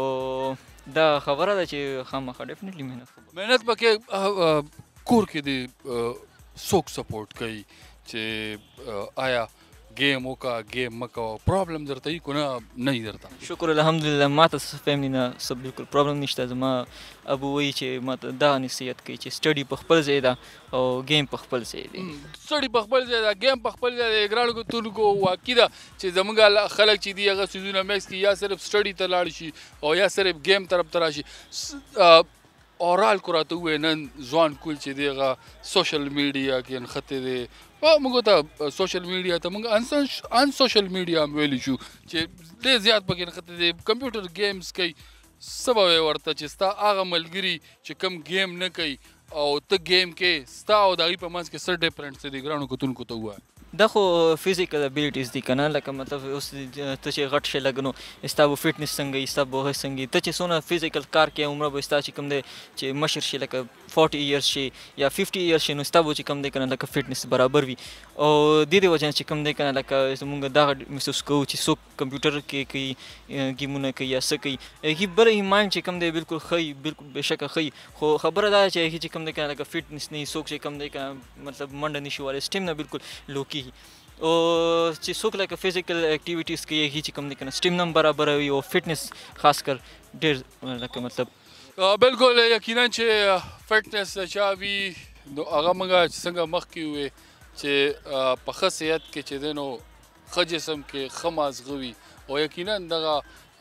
دا خبره ده چې خامخا ډیفینټلی مهنت مهنت پکې کور کې دی څوک سپورټ کوي چې آیا گیم وکا گیم مکو پرابلم درته یې کو نه نه درته شکر الحمدلله ماته څه فیملی نه سب بالکل پرابلم نشته زما ابو وی چې ماته دا نصیحت کوي چې سټډي په خپل ځای دا او گیم په خپل ځای دی سټډي په خپل ځای دا گیم په خپل ځای دی ګران کو تول کو واقع دا چې زمونږ خلک چې دی هغه سيزونه میکس کی یا صرف سټډي ته لاړ شي او یا صرف گیم طرف ته راشي اورال کو راته وې نن ځوان کول چې دیغه سوشل میډیا کې انخته دی او موږ ته سوشل میډیا ته موږ ان سوشل میډیا هم ویلی شو چې ډېر زیات پکې نښته دي کمپیوټر ګیمز کوي څه به ورته چې ستا هغه ملګري چې کم ګیم نه کوي او ته ګیم کې ستا او د هغې په منځ کې څه ډفرنس دی ګرانو کتونکو ته ووایه دا خو فزیکل ابیلټیز دي که نه لکه مطلب اوس ته چې غټ شی لګ نو ستا به فټنس څنګه وي ستا به هغه څنګه وي ته چې څونه فزیکل کار کوې هومره به ستا چې کوم دی چې مشر شي لکه 40 ایئرز شي یا 50 ایئرز شي نو ستا به چې کم دی کنه لکه فټنس برابر وي او د دې وجه چې کم دی کنه لکه موږ دا محسوس کوو چې څوک کمپیوټر کې کوي گیمونه کوي یا څه کوي هغې بل ایمان چې کم دی بالکل ښه بالکل بېشکه ښه خو خبره دا چې هغې چې کم دی کنه لکه فټنس نه څوک چې کم دی کنه مطلب منډه نشي والی سټیم نه بالکل لو کېږي او چې څوک لکه فزیکل اکټیویټیز کوي هغې چې کم دی کنه سټیم نه برابروي او فټنس خاص کر ډېر لکه مطلب بالکل یقینا چې فټنس چې وی نو هغه موږ څنګه مخ کې وې چې په خصيت کې چې دنو خجسم کې خماز غوي او یقینا دغه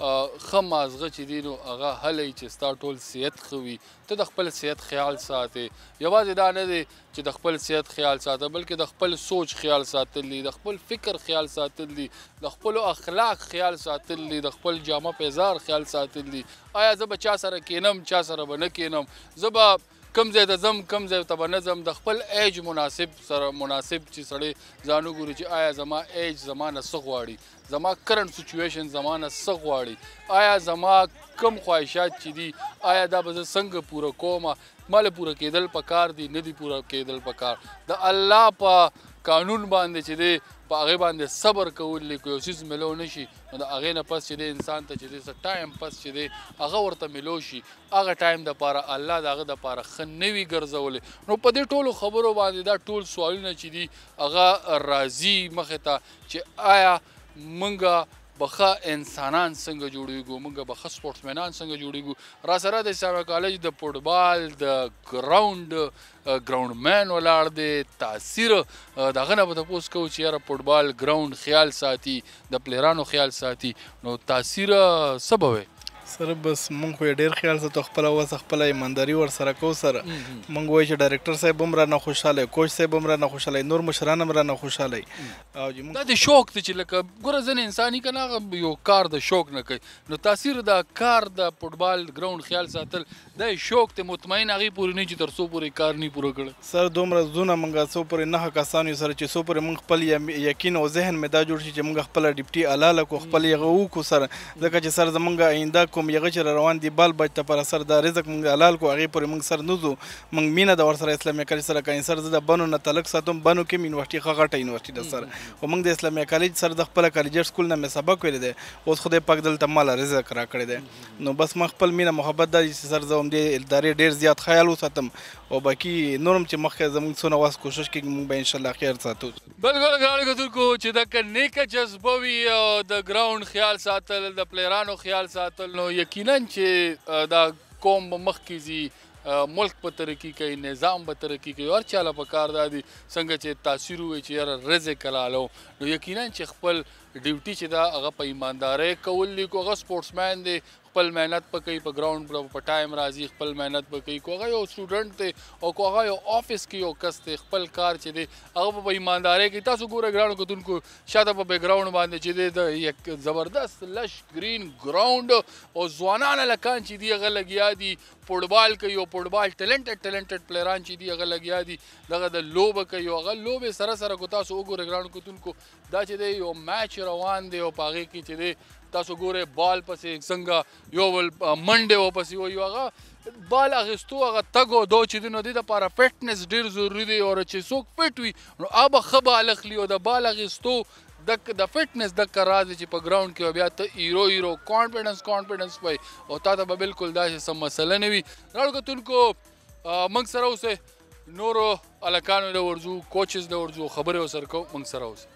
خه مازغه چې دی نو هغه هلې چې ستا ټول صحت خوي ته د خپل صحت خیال ساتي یوازې دا نه دی چې د خپل صحت خیال ساتي بلکې د خپل سوچ خیال ساتلی د خپل فکر خیال ساتلی د خپل اخلاق خیال ساتلی د خپل جامه پیزار خیال ساتلی آیا زه به چا سره کینم چا سره به نه کینم زه به کم ځای ته ځم کم ځای ته به نه ځم د خپل ایج مناسب سره مناسب چې سړی ځان وګوري چې آیا زما ایج زما نه څه غواړي زما کرنٹ سچویشن زما نه څه غواړي آیا زما کم خواهشات چې دي آیا دا به زه څنګه پوره کوم مال پوره کېدل پکار دي نه دي پوره کېدل پکار د الله په قانون باندې چې دی په هغه باندې صبر کول لیکو یو سیس ملو نشي نو د هغه نه پس چې د انسان ته چې د ټایم پس چې د هغه ورته ملو شي هغه ټایم د پاره الله دغه د پاره خنوي ګرځولې نو په دې ټولو خبرو باندې دا ټول سوالونه چې دي هغه راضي مخه ته چې آیا منګه بخه انسانان څنګه جوړیږو موږ بخه سپورټمنان څنګه جوړیږو را سره د سارا کالج د فوټبال د ګراوند ګراوند مین ولاړ دی تاثیر دغه نه به تاسو کو چې یاره فوټبال ګراوند خیال ساتي د پلیرانو خیال ساتي نو تاثیر سبب سره بس مونږ خو ډیر خیال ساتو خپل وس خپل ایمانداری ور سره کو سره مونږ وای چې ډایرکټر صاحب هم را نه خوشاله کوچ صاحب هم را نه خوشاله نور مشران هم را نه خوشاله او مونږ دا د شوق ته چې لکه ګوره ځن انساني کنه یو کار د شوق نه کوي نو تاثیر دا کار د فوتبال ګراوند خیال ساتل د شوق ته مطمئن هغه پوری نه چې تر سو پوری کار نه پوره کړ سر دومره زونه مونږه سو پوری نه کسانو سره چې سو پوری مونږ خپل یقین او ذهن مې دا جوړ شي چې مونږ خپل ډیپټي الاله کو خپل یغو کو سره ځکه چې سر زمونږه آینده کو کوم یغه چې روان دي بل بچ ته پر اثر د رزق مونږ حلال کو هغه پر مونږ سر نوزو مونږ مینه د ور سره اسلامي کالج سره کین سر د بنو نه تعلق ساتم بنو کې یونیورسيټي خغټه یونیورسيټي د سر او مونږ د اسلامي کالج سره د خپل کالج سکول نه سبق ویل دي اوس خدای پاک دلته مال رزق را کړی دی نو بس ما خپل مینه محبت د سر زوم دي الدارې ډیر زیات خیال وساتم او باقي نورم چې مخکې زموږ څونه واس کوشش کوي موږ به ان شاء الله خیر ساتو بالکل غاړي کوونکو چې دا نیکه جذبوي او د ګراوند خیال ساتل د پلیرانو خیال ساتل نو یقینا چې دا قوم مخکې زی ملک په ترقی کوي نظام په ترقی کوي او چاله په کار دادي څنګه چې تاثیر وي چې یاره رزق کلالو نو یقینا چې خپل ډیوټي چې دا هغه په ایماندارۍ کول لیکو هغه سپورټسمن دی خپل مهنت په کوي په ګراوند په ټایم راځي خپل مهنت په کوي کوغه یو سټوډنټ ته او کوغه یو افیس کې یو کس ته خپل کار چې دی هغه په ایمانداري کې تاسو ګوره ګراوند کوونکو شاته په بیکګراوند باندې چې دی یو زبردست لش گرین ګراوند او ځوانان لکان چې دی هغه لګیا دي فوټبال کوي او فوټبال ټیلنټډ ټیلنټډ پلیران چې دی هغه لګیا دي دغه د لوب کوي هغه لوب سره سره کو تاسو وګورئ ګران کوتونکو دا چې دی یو میچ روان دی او پاغه کې چې دی تاسو ګوره بال پسې څنګه یو ول منډه و پسې و یو هغه بال اغستو هغه تګو دو چې دینو د لپاره فټنس ډیر ضروری دی او چې څوک فټ وي نو اوب خبا لخلی او د بال اغستو د د فټنس د قرار چې په ګراوند کې بیا ته ایرو ایرو کانفیډنس کانفیډنس وای او تا ته به بالکل دا سم مسله نه وي راړو کتونکو موږ سره اوسه نورو الکانو له ورزو کوچز له ورزو خبره وسر کو موږ سره اوسه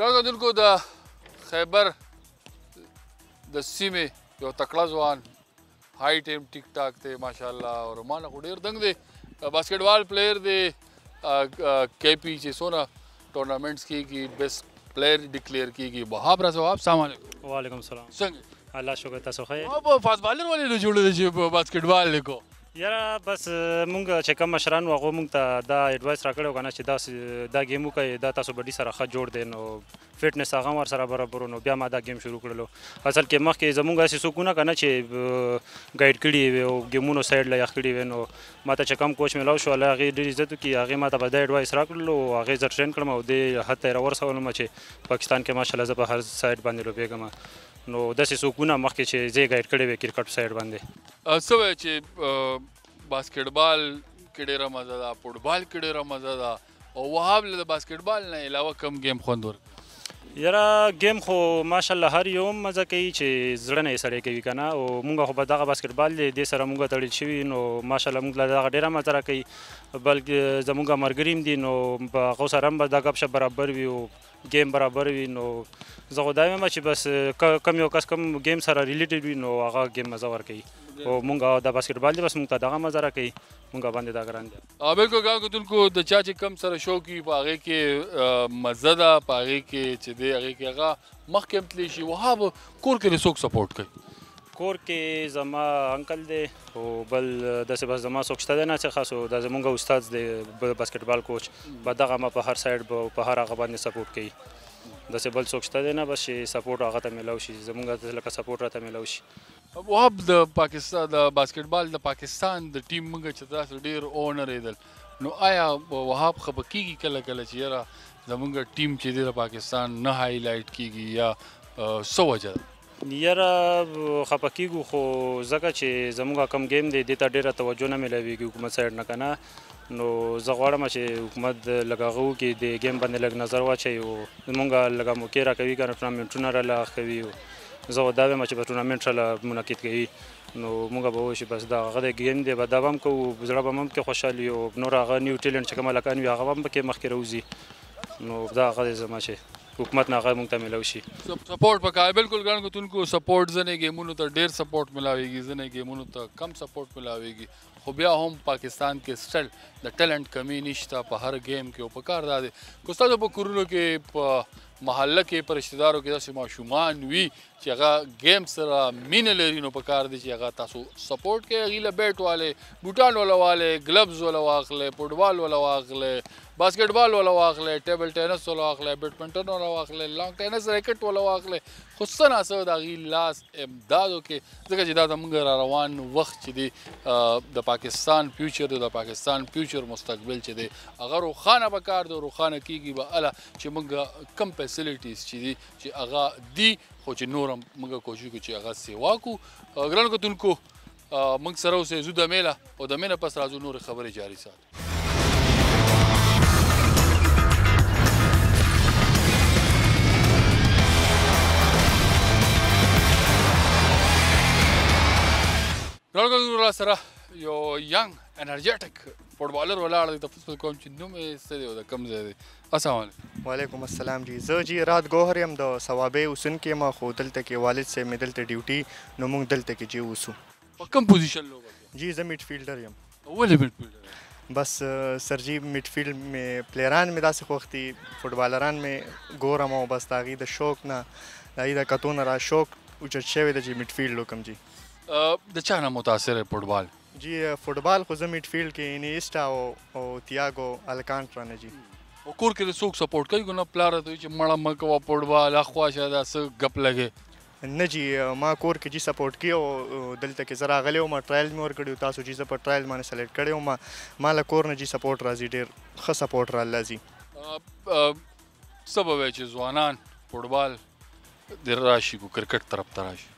راګه دلکو د خیبر د سیمې یو تکړه ځوان هاي ټیم ټیک ټاک ته ماشاءالله او رومانه خو ډیر دنګ دی باسکټبال پلیئر دی کے پی چې سونه ټورنامنټس کې کې بیسټ پلیئر ډیکلیئر کیږي وهاب رضا صاحب السلام علیکم وعلیکم السلام څنګه الله شکر تاسو خیر او په فوټبالر ولې نه جوړل چې باسکټبال لیکو یاره بس مونږ چې کوم مشران وغو مونږ ته دا اډوایس راکړو کنه چې دا دا ګیم وکړي دا تاسو بډي سره ښه جوړ دین او فټنس هغه ور سره برابر نو بیا ما دا ګیم شروع کړلو اصل کې مخکې زمونږ اسې سکونه کنه چې ګایډ کړي او ګیمونو سایډ لا یخ کړي نو ما ته چې کوم کوچ ملو شو الله غي ډیر عزت کی هغه ما ته بډای اډوایس راکړلو هغه زر ټرین کړم او د هته را ورسولم چې پاکستان کې ماشالله زه په هر سایډ باندې لوبېږم نو داسې سکونه مخکې چې زه ګایډ کړي وې کرکټ سایډ باندې سو چې باسکټبال کې ډیره مزه ده فوټبال کې ډیره مزه ده او وهاب له باسکټبال نه علاوه کم گیم خوندور یرا گیم خو ماشاءالله هر یو مزه کوي چې زړه نه سره کوي کنه او مونږ خو په دغه باسکټبال دې سره مونږ تړل شوی نو ماشاءالله مونږ دغه ډیره مزه را کوي بلکې زمونږ مرګریم دي نو په غو سره هم دغه شپ برابر وي او ګیم برابر وي نو زه خو دا وایم چې بس کم یو کس کم ګیم سره ریلیټډ وي نو هغه ګیم مزه ورکوي او مونږ د باسکټبال دی بس مونږ ته دغه مزه راکوي مونږ باندې دا ګران دی او بالکل ګان کتونکو د چا چې کم سره شوق وي په هغه کې مزه ده په هغه کې چې دی هغه کې هغه مخکې هم تلی شي وهاب کور کې څوک سپورټ کوي کور کې زما انکل دی او بل داسې بس زما څوک شته دی نه چې خاصو دا زمونږ استاد دی باسکټبال کوچ به دغه ما په هر سایډ به په هر هغه باندې سپورټ کوي داسې بل څوک شته دی نه بس چې سپورټ هغه ته میلاو شي زمونږ لکه سپورټ راته میلاو شي وهب د پاکستان د باسکټبال د پاکستان د ټیم موږ چې تاسو ډیر اونر ایدل نو آیا وهاب خبکیږي کله کله چې یاره زمونږ ټیم چې دی د پاکستان نه هایلایټ کیږي یا سوجه یاره خپکیږو خو ځکه چې زموږ کم گیم دی دته ډیره توجه نه ملويږي حکومت سایډ نه کنه نو زه غواړم چې حکومت لګاغو کې د گیم باندې لګ نظر واچي او زموږ لګا موکې را کوي کنه ټورنمنټونه را لغ کوي زه ودا وایم چې په ټورنمنټ را منعقد کوي نو موږ به وشي بس دا غره گیم دی به دوام کوو زړه به هم کې خوشحالي او نور هغه نیو ټیلنټ چې کوم لکان وي هغه هم کې مخکې راوځي نو دا غره زما شي حکومت نه هغه مونږ ته ملو شي سپورټ پکار بالکل ګڼ کوونکو سپورټ ځنې ګیمونو ته ډیر سپورټ ملاويږي ځنې ګیمونو ته کم سپورټ ملاويږي خو بیا هم پاکستان کې سټل د ټیلنټ کمی نشته په هر ګیم کې او په کار دادې کوستا په کورونو کې په محله کې پر رشتہدارو کې داسې ماشومان وي چې هغه گیم سره مین لري نو په کار دي چې هغه تاسو سپورټ کې هغه له بیټ والے بوټان ولا والے ګلوز ولا واخله فوټبال ولا واخله باسکټبال ولا واخله ټیبل ټینس ولا واخله بیډمنټن ولا واخله لانګ ټینس ریکټ ولا واخله خصوصا اسو د غی لاس امدادو کې ځکه چې دا زموږ را روان وخت چې دی د پاکستان فیوچر د پاکستان فیوچر مستقبل چې دی هغه روخانه به کار دی روخانه کیږي به اله چې موږ کم فیسیلیټیز چې دی چې هغه دی خو چې نور موږ کوشش کوو چې هغه سیوا کو ګران کتونکو موږ سره اوسې زو د میله او د مینه پس راځو نور خبرې جاري ساتو ګران را سره یو ینګ انرژټک فوټبالر ولاړ دی تاسو کوم چې نوم یې څه دی او د کم ځای دی السلام علیکم وعلیکم السلام جی زه جی رات ګوهر يم د ثوابې اوسونکې ما خو دلته کې والد سه مې دلته ډیوټي نو موږ دلته کې جی اوسو په کوم پوزیشن لوګو جی زه میډ فیلډر يم ولې میډ فیلډر بس سر جی میډ فیلډ مې پلیران مې داسې خوختي فوټبالران مې ګورم او بس تاغي د شوق نه دای دا کتون را شوق اوچت شوی د جی میډ فیلډ لوکم جی د چا نه متاثر فوټبال جی فوټبال خو زه میډ فیلډ کې انیسټا او تیاګو الکانترا نه جی کور کې څوک سپورټ کوي ګنه پلار ته چې مړه مکه وا پړوا لا خواشه دا څه غپ لګي نه جی ما کور کې جی سپورټ کیو دلته کې زرا غلې او ما ټرایل مور کړیو تاسو جی په ټرایل باندې سلیکټ کړیو ما مال کور نه جی سپورټ راځي ډیر خه سپورټ را لذي سبب چې ځوانان فوټبال د راشي کو کرکټ طرف ته راشي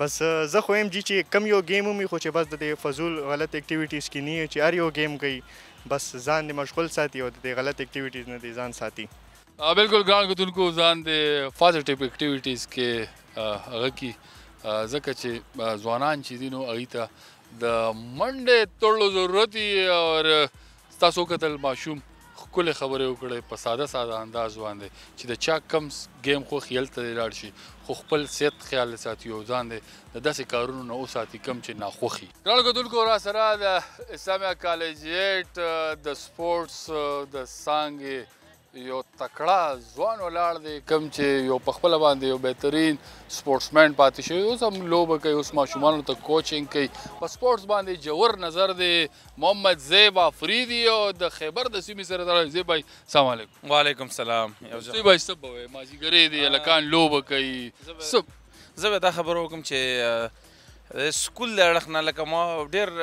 بس زه خو يم چې کم یو گیم مې خو چې بس د فضول غلط اکټیویټیز کې نه چې هر یو گیم کوي بس ځان دې مشغول ساتي او د غلط اکټیویټیز نه دې ځان ساتي بالکل ګران کوونکو ځان د پازټیو اکټیویټیز کې هغه کې ځکه چې ځوانان چې دي نو هغه ته د منډه تړلو ضرورت او تاسو کتل ماشوم ښکلې خبرې وکړې په ساده ساده انداز باندې چې د چا کم گیم خو خیال ته لاړ شي خو خپل صحت خیال ساتي او ځان دې د داسې کارونو نه وساتي کم چې ناخوښي ګرانو کتونکو را سره د اسلامیا کالجیټ د سپورټس د څانګې یو تکړه ځوان ولاړ دی کم چې یو په خپل باندې یو بهترین سپورټسمن پاتې شوی اوس هم لوبه کوي اوس ماشومان ته کوچینګ کوي په سپورټس باندې جوور نظر دی محمد زیب افریدی او د خیبر د سیمې سره تړلی زیب بھائی سلام علیکم وعلیکم سلام زیب بھائی سب وای مازیګرې دی لکان لوبه کوي سب زه دا خبر وکم چې سکول لړخ نه لکه ما ډیر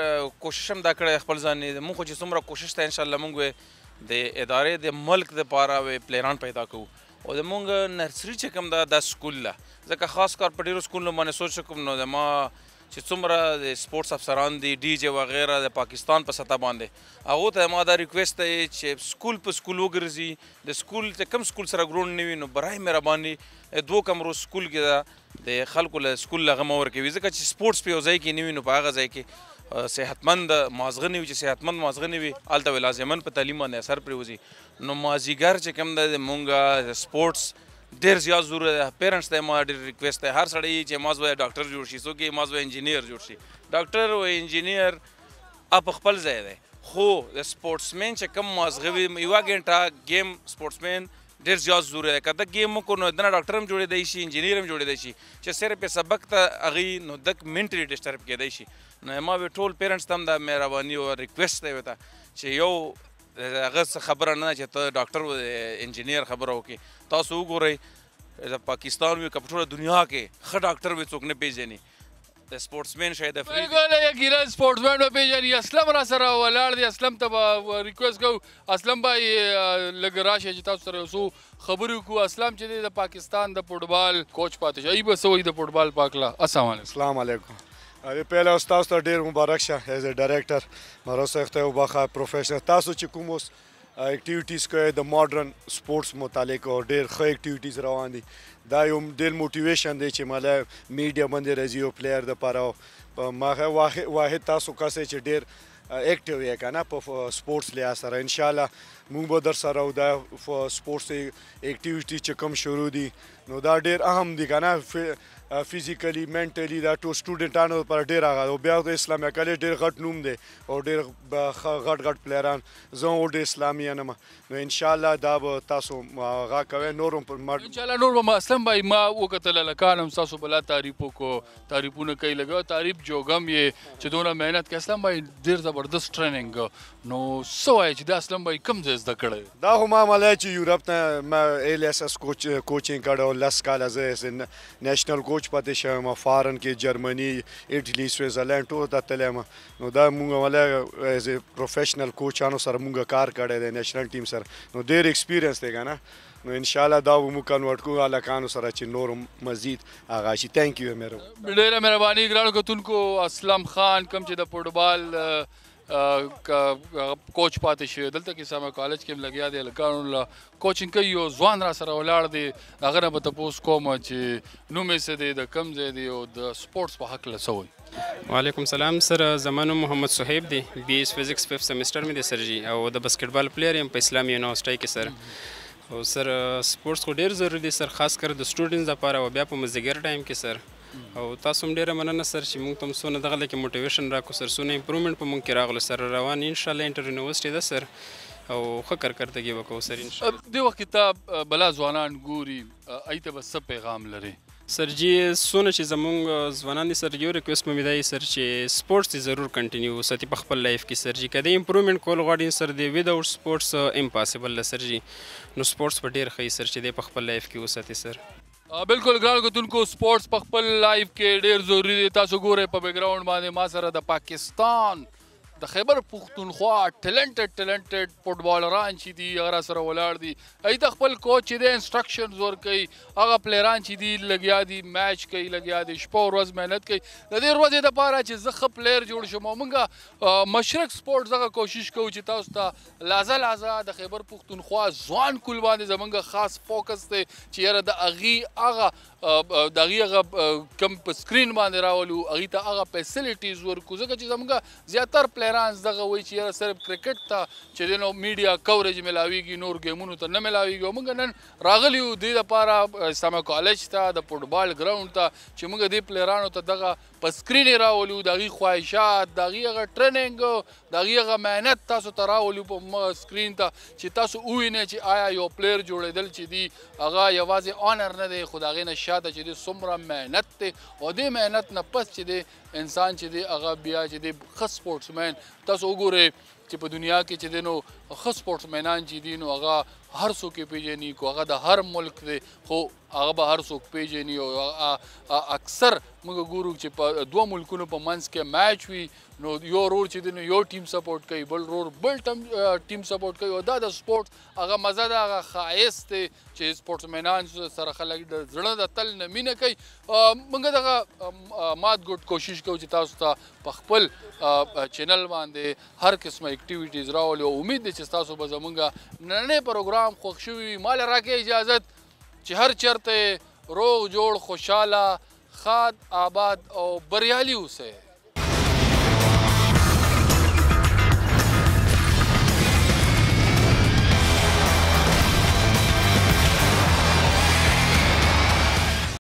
کوشش هم دا کړی خپل ځان مونږ چې څومره کوشش ته ان شاء الله مونږ د ادارې د ملک د پاره وی پلانان پیدا کوو او د مونږ نرسري چې کوم دا د سکول له ځکه خاص کار په ډیرو سکولونو باندې سوچ کوم نو د ما چې څومره د سپورتس افسران دي ډي جی وغیرہ د پاکستان په سطح باندې هغه ته ما دا ریکوست دی چې سکول په سکول وګرځي د سکول ته کم سکول سره ګروند نیوي نو برای مهرباني دوه کمرو سکول کې د خلکو له سکول لغه مور کوي ځکه چې سپورتس په ځای کې نیوي نو په هغه ځای کې صحتمند مازغه نیوي چې صحتمند مازغه نیوي الته ولازمن په تعلیم باندې اثر پریوزي نو مازیګر چې کوم د مونږه سپورتس ډیر زیات ضرورت ده پیرنټس ته ما ډیر ریکوست ده هر سړی چې ماز وای ډاکټر جوړ شي سو کې ماز وای انجینیر جوړ شي ډاکټر او انجینیر اپ خپل ځای ده خو د سپورتسمن چې کوم مازغه وي یو غنټه گیم سپورتسمن ډیر زیات ضروري ده که د ګیم کو نو دنه ډاکټر هم جوړې دی شي انجینیر هم جوړې دی شي چې صرف په سبق ته اغي نو دک منټلی ډیسټرب کېدای شي نو ما وی ټول پیرنټس تم د مهرباني او ریکوست دی وته چې یو هغه خبره نه چې ته ډاکټر انجینیر خبره وکي تاسو وګورئ پاکستان وی کپټوره دنیا کې ښه ډاکټر وی څوک نه پیژني د سپورتسمن شاید افریدي ګول یو ګیره سپورتسمن په پیژنې اسلم را سره ولاړ دی اسلم ته ریکوست کو اسلم بای لګ راشه چې تاسو سره وسو خبرې کو اسلام چې د پاکستان د فوټبال کوچ پاتې شي به سوې د فوټبال پاکلا السلام علیکم السلام علیکم اوی پهله تاسو ته ډیر مبارک شه ایز ا ډایریکټر مروسه ته وبخا پروفیشنل تاسو چې کوم اوس اکټیویټیز کوي د ماډرن سپورتس متعلق او ډېر ښه اکټیویټیز روان دي دا یو ډېر موټیویشن دی چې مله میډیا باندې راځي او پلیئر د پاره ما واحد واحد تاسو کاسه چې ډېر اکټیو یې کنه په سپورتس لحاظ سره ان شاء الله موږ به در سره دا سپورتس اکټیویټي چې کم شروع دي نو دا ډېر اهم دي کنه فزیکلی منټلی دا ټو سټوډنټانو پر ډیر هغه او بیا د اسلامي کالج ډیر غټ نوم دی او ډیر غټ غټ پلیران زه او د اسلامي انم نو ان شاء الله دا به تاسو هغه کوي نورم پر مر ان شاء الله نور ما اسلام بای ما وکتل لکانم تاسو بلا تعریفو کو تعریفونه کوي لګو تعریف جوګم یې چې دونه مهنت کسلم بای ډیر زبردست ټریننګ نو سوای چې د اسلم بای کم ځای زده کړی دا خو ما ملای چې یورپ ته ما ایل اس اس کوچ کوچینګ کړو لس کال از نېشنل کوچ پاتې شوم فارن کې جرمني اټلی سویزرلند ټول ته تلم نو دا مونږ ملای ایز ا پروفیشنل کوچانو سره مونږ کار کړی دی نېشنل ټیم سره نو ډیر ایکسپیرینس دی کنه نو ان شاء الله دا مو کنورټ کوو الکانو سره چې نور مزید هغه شي ثانک یو مېرو ډیره مهرباني ګرانو کتونکو اسلم خان کم چې د فوټبال کوچ پاتې شوی دلته کې سم کالج کې لګیا دی لکانو لا کوچینګ کوي یو ځوان را سره ولاړ دی هغه نه به تاسو کوم چې نومې سه دی د کم ځای دی او د سپورتس په حق لسوي وعلیکم سلام سر زمانو محمد صہیب دی بی ایس فزکس 5 سیمستر می دی سر جی او د بسکټبال پلیئر یم په اسلامي یونیورسيټي کې سر او سر سپورتس خو ډیر ضروری دی سر خاص کر د سټوډنټس لپاره او بیا په مزګر ټایم کې سر او تاسو هم ډیره مننه سر چې موږ تم سونه دغه لکه موټیویشن راکو سر سونه امپروومنت په موږ کې راغله سر روان ان شاء الله انټر یونیورسيټي ده سر او ښه کارکردګي وکړو سر ان شاء الله دی وخت ته بلا ځوانان ګوري ایته بس پیغام لري سر جی سونه چې زمونږ ځوانان سر یو ریکوست مې دی سر چې سپورتس ضرور کنټینیو وساتي په خپل لایف کې سر جی کدی امپروومنت کول غواړي سر دی وید او سپورتس امپاسیبل سر جی نو سپورتس په ډیر خې سر چې دی په خپل لایف کې وساتي سر بالکل ګران کوونکو سپورتس په خپل لایف کې ډیر ضروری دی تاسو ګورئ په بیک گراوند باندې ما سره د پاکستان د خیبر پښتونخوا ټالنټډ ټالنټډ فوټبالران چې دي هغه سره ولاړ دي ای د خپل کوچ دې انستراکشنز ور کوي هغه پلیران چې دي لګیا دي میچ کوي لګیا دي شپه ورځ مهنت کوي د دې ورځې د پاره چې زخه پلیر جوړ شم مونږه مشرق سپورت زغه کوشش کوو چې تاسو ته لازه لازه د خیبر پښتونخوا ځوان کول باندې زمونږه خاص فوکس دی چې یره د اغي هغه د اغي هغه کم سکرین باندې راولو اغي ته هغه فیسیلیټیز ورکو زکه چې زمونږه زیاتره پیرانس دغه وایي چې یاره صرف کرکټ ته چې دینو میډیا کوریج ملاويږي نور ګیمونو ته نه ملاويږي موږ نن راغلی یو د لپاره اسلامي کالج ته د فوټبال ګراوند ته چې موږ دې پلیرانو ته دغه په سکرین راولو دغه خواهشات دغه غ ټریننګ دغه غ مهنت تاسو ته راولو په سکرین ته چې تاسو ووینئ چې آیا یو پلیر جوړېدل چې دی هغه یوازې آنر نه دی خو دغه نه شاته چې دی څومره مهنت دی او دې مهنت نه پس چې دی انسان چې دی هغه بیا چې دی ښه سپورټسمین تاسو وګورئ چې په دنیا کې چې دی نو ښه سپورټسمینان چې دی نو هغه هر څوک یې پیژني کو هغه د هر ملک دی خو هغه به هر څوک پیژني او اکثر موږ ګورو چې په دوه ملکونو په منځ کې میچ وي نو یو رور چې دی نو یو ټیم سپورټ کوي بل رور بل ټیم سپورټ کوي او دا د سپورت هغه مزه ده هغه ښایست دی چې سپورټمنان سره خلک د زړه د تل نه مینه کوي موږ دغه مات ګوټ کوشش کوو چې تاسو ته په خپل چینل باندې هر قسمه اکټیویټیز راولو امید دی چې تاسو به زمونږ نننې پروګرام خوښ شوي وي مال راکې اجازه چې هر چرته روغ جوړ خوشاله خاد آباد او بریالي اوسئ